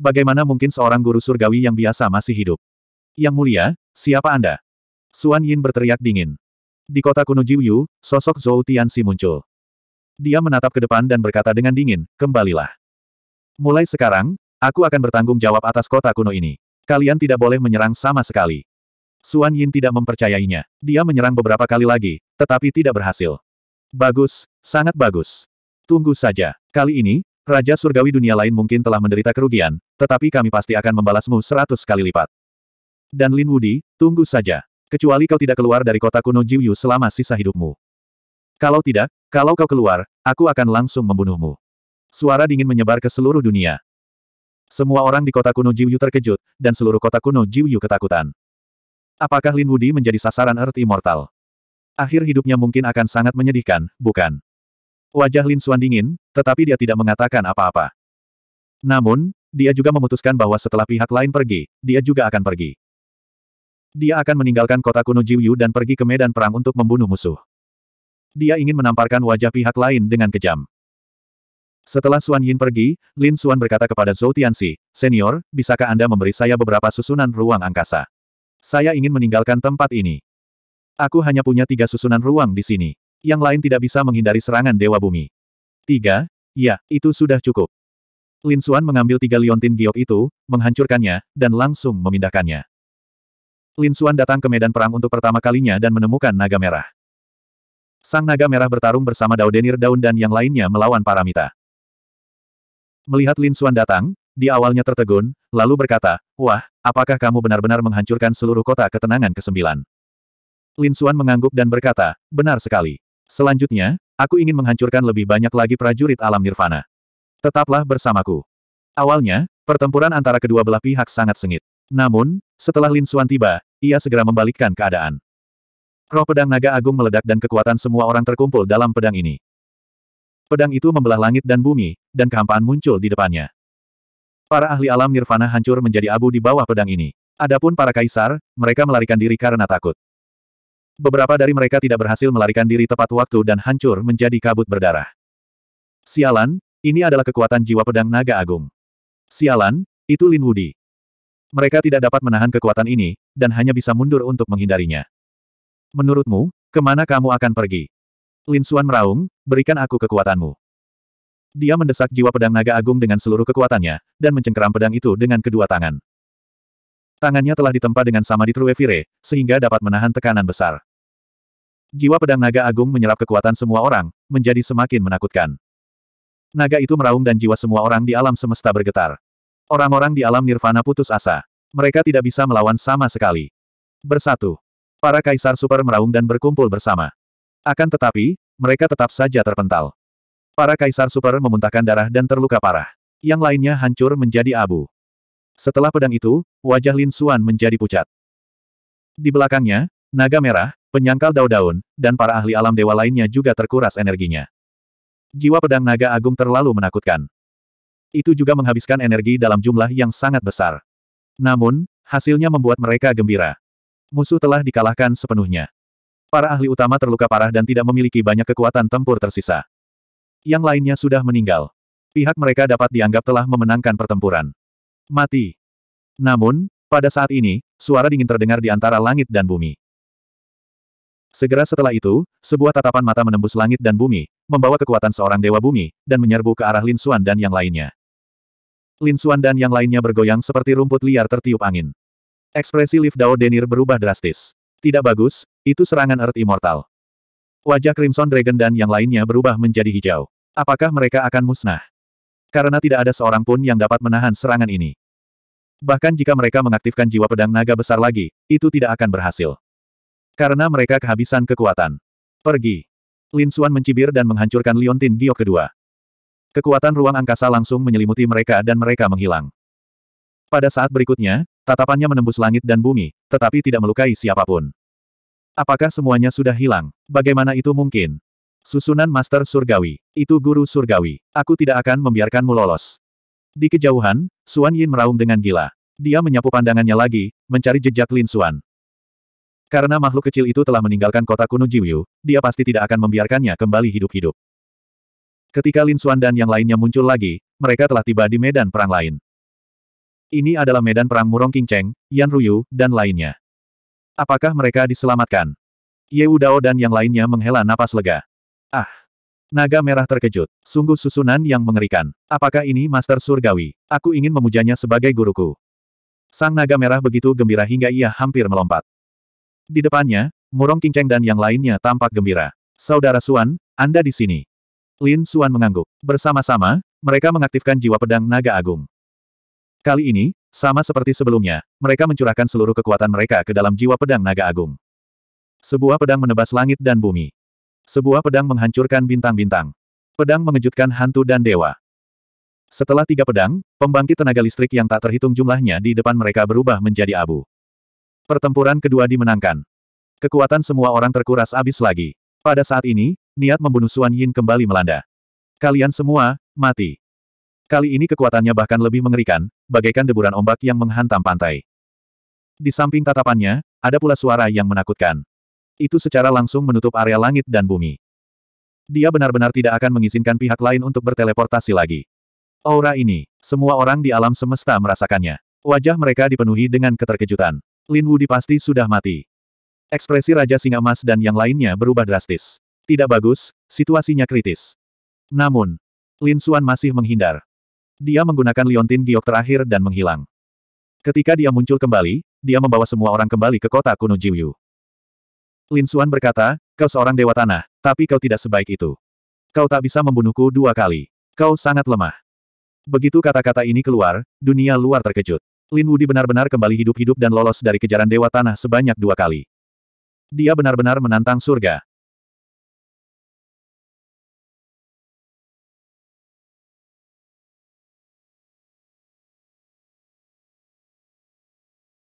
Bagaimana mungkin seorang guru surgawi yang biasa masih hidup? Yang mulia, siapa Anda? Suan Yin berteriak dingin. Di kota kuno Jiuyu, sosok Zhou Tianxi muncul. Dia menatap ke depan dan berkata dengan dingin, kembalilah. Mulai sekarang, aku akan bertanggung jawab atas kota kuno ini. Kalian tidak boleh menyerang sama sekali. Suan Yin tidak mempercayainya. Dia menyerang beberapa kali lagi, tetapi tidak berhasil. Bagus, sangat bagus. Tunggu saja. Kali ini, Raja Surgawi dunia lain mungkin telah menderita kerugian, tetapi kami pasti akan membalasmu seratus kali lipat. Dan Lin Wudi, tunggu saja. Kecuali kau tidak keluar dari kota kuno Jiuyu selama sisa hidupmu. Kalau tidak, kalau kau keluar, aku akan langsung membunuhmu. Suara dingin menyebar ke seluruh dunia. Semua orang di kota kuno Jiuyu terkejut, dan seluruh kota kuno Jiuyu ketakutan. Apakah Lin Wudi menjadi sasaran Earth Immortal? Akhir hidupnya mungkin akan sangat menyedihkan, bukan? Wajah Lin Xuan dingin, tetapi dia tidak mengatakan apa-apa. Namun, dia juga memutuskan bahwa setelah pihak lain pergi, dia juga akan pergi. Dia akan meninggalkan kota kuno Jiuyu dan pergi ke medan perang untuk membunuh musuh. Dia ingin menamparkan wajah pihak lain dengan kejam. Setelah Suan Yin pergi, Lin Suan berkata kepada Zhou Tianxi, Senior, bisakah Anda memberi saya beberapa susunan ruang angkasa? Saya ingin meninggalkan tempat ini. Aku hanya punya tiga susunan ruang di sini. Yang lain tidak bisa menghindari serangan Dewa Bumi. Tiga? Ya, itu sudah cukup. Lin Suan mengambil tiga liontin giok itu, menghancurkannya, dan langsung memindahkannya. Lin Suan datang ke medan perang untuk pertama kalinya dan menemukan naga merah. Sang naga merah bertarung bersama Daudenir Daun dan yang lainnya melawan Paramita. Melihat Lin Xuan datang, di awalnya tertegun, lalu berkata, Wah, apakah kamu benar-benar menghancurkan seluruh kota ketenangan ke-9? Lin Xuan mengangguk dan berkata, Benar sekali. Selanjutnya, aku ingin menghancurkan lebih banyak lagi prajurit alam nirvana. Tetaplah bersamaku. Awalnya, pertempuran antara kedua belah pihak sangat sengit. Namun, setelah Lin Xuan tiba, ia segera membalikkan keadaan. Roh pedang naga agung meledak dan kekuatan semua orang terkumpul dalam pedang ini. Pedang itu membelah langit dan bumi, dan kehampaan muncul di depannya. Para ahli alam nirvana hancur menjadi abu di bawah pedang ini. Adapun para kaisar, mereka melarikan diri karena takut. Beberapa dari mereka tidak berhasil melarikan diri tepat waktu dan hancur menjadi kabut berdarah. Sialan, ini adalah kekuatan jiwa pedang naga agung. Sialan, itu Lin Wudi. Mereka tidak dapat menahan kekuatan ini, dan hanya bisa mundur untuk menghindarinya. Menurutmu, kemana kamu akan pergi? Lin Suan meraung, berikan aku kekuatanmu. Dia mendesak jiwa pedang naga agung dengan seluruh kekuatannya, dan mencengkeram pedang itu dengan kedua tangan. Tangannya telah ditempa dengan sama di Truevire, sehingga dapat menahan tekanan besar. Jiwa pedang naga agung menyerap kekuatan semua orang, menjadi semakin menakutkan. Naga itu meraung dan jiwa semua orang di alam semesta bergetar. Orang-orang di alam nirvana putus asa. Mereka tidak bisa melawan sama sekali. Bersatu. Para kaisar super meraung dan berkumpul bersama. Akan tetapi, mereka tetap saja terpental. Para kaisar super memuntahkan darah dan terluka parah. Yang lainnya hancur menjadi abu. Setelah pedang itu, wajah Lin Xuan menjadi pucat. Di belakangnya, naga merah, penyangkal daun-daun, dan para ahli alam dewa lainnya juga terkuras energinya. Jiwa pedang naga agung terlalu menakutkan. Itu juga menghabiskan energi dalam jumlah yang sangat besar. Namun, hasilnya membuat mereka gembira. Musuh telah dikalahkan sepenuhnya. Para ahli utama terluka parah dan tidak memiliki banyak kekuatan tempur tersisa. Yang lainnya sudah meninggal. Pihak mereka dapat dianggap telah memenangkan pertempuran. Mati. Namun, pada saat ini, suara dingin terdengar di antara langit dan bumi. Segera setelah itu, sebuah tatapan mata menembus langit dan bumi, membawa kekuatan seorang dewa bumi, dan menyerbu ke arah Lin Xuan dan yang lainnya. Lin Xuan dan yang lainnya bergoyang seperti rumput liar tertiup angin. Ekspresi Liv Dao Denir berubah drastis. Tidak bagus, itu serangan Earth Immortal. Wajah Crimson Dragon dan yang lainnya berubah menjadi hijau. Apakah mereka akan musnah? Karena tidak ada seorang pun yang dapat menahan serangan ini. Bahkan jika mereka mengaktifkan jiwa pedang naga besar lagi, itu tidak akan berhasil. Karena mereka kehabisan kekuatan. Pergi. Lin Xuan mencibir dan menghancurkan Liontin Giok kedua. Kekuatan ruang angkasa langsung menyelimuti mereka dan mereka menghilang. Pada saat berikutnya, tatapannya menembus langit dan bumi, tetapi tidak melukai siapapun. Apakah semuanya sudah hilang? Bagaimana itu mungkin? Susunan Master Surgawi. Itu Guru Surgawi. Aku tidak akan membiarkanmu lolos. Di kejauhan, Suan Yin meraung dengan gila. Dia menyapu pandangannya lagi, mencari jejak Lin Suan. Karena makhluk kecil itu telah meninggalkan kota kuno Jiwiu, dia pasti tidak akan membiarkannya kembali hidup-hidup. Ketika Lin Suan dan yang lainnya muncul lagi, mereka telah tiba di medan perang lain. Ini adalah medan perang Murong King Cheng, Yan Ruyu, dan lainnya. Apakah mereka diselamatkan? Ye Udao dan yang lainnya menghela napas lega. Ah! Naga merah terkejut. Sungguh susunan yang mengerikan. Apakah ini Master Surgawi? Aku ingin memujanya sebagai guruku. Sang naga merah begitu gembira hingga ia hampir melompat. Di depannya, Murong Kinceng dan yang lainnya tampak gembira. Saudara Suan, Anda di sini. Lin Suan mengangguk. Bersama-sama, mereka mengaktifkan jiwa pedang naga agung. Kali ini, sama seperti sebelumnya, mereka mencurahkan seluruh kekuatan mereka ke dalam jiwa pedang naga agung. Sebuah pedang menebas langit dan bumi. Sebuah pedang menghancurkan bintang-bintang. Pedang mengejutkan hantu dan dewa. Setelah tiga pedang, pembangkit tenaga listrik yang tak terhitung jumlahnya di depan mereka berubah menjadi abu. Pertempuran kedua dimenangkan. Kekuatan semua orang terkuras abis lagi. Pada saat ini, niat membunuh Suan Yin kembali melanda. Kalian semua, mati. Kali ini kekuatannya bahkan lebih mengerikan, bagaikan deburan ombak yang menghantam pantai. Di samping tatapannya, ada pula suara yang menakutkan. Itu secara langsung menutup area langit dan bumi. Dia benar-benar tidak akan mengizinkan pihak lain untuk berteleportasi lagi. Aura ini, semua orang di alam semesta merasakannya. Wajah mereka dipenuhi dengan keterkejutan. Lin Wu dipasti sudah mati. Ekspresi Raja Singa Emas dan yang lainnya berubah drastis. Tidak bagus, situasinya kritis. Namun, Lin Xuan masih menghindar. Dia menggunakan liontin giok terakhir dan menghilang. Ketika dia muncul kembali, dia membawa semua orang kembali ke kota kuno Jiuyu. Lin Xuan berkata, kau seorang dewa tanah, tapi kau tidak sebaik itu. Kau tak bisa membunuhku dua kali. Kau sangat lemah. Begitu kata-kata ini keluar, dunia luar terkejut. Lin Wudi benar-benar kembali hidup-hidup dan lolos dari kejaran dewa tanah sebanyak dua kali. Dia benar-benar menantang surga.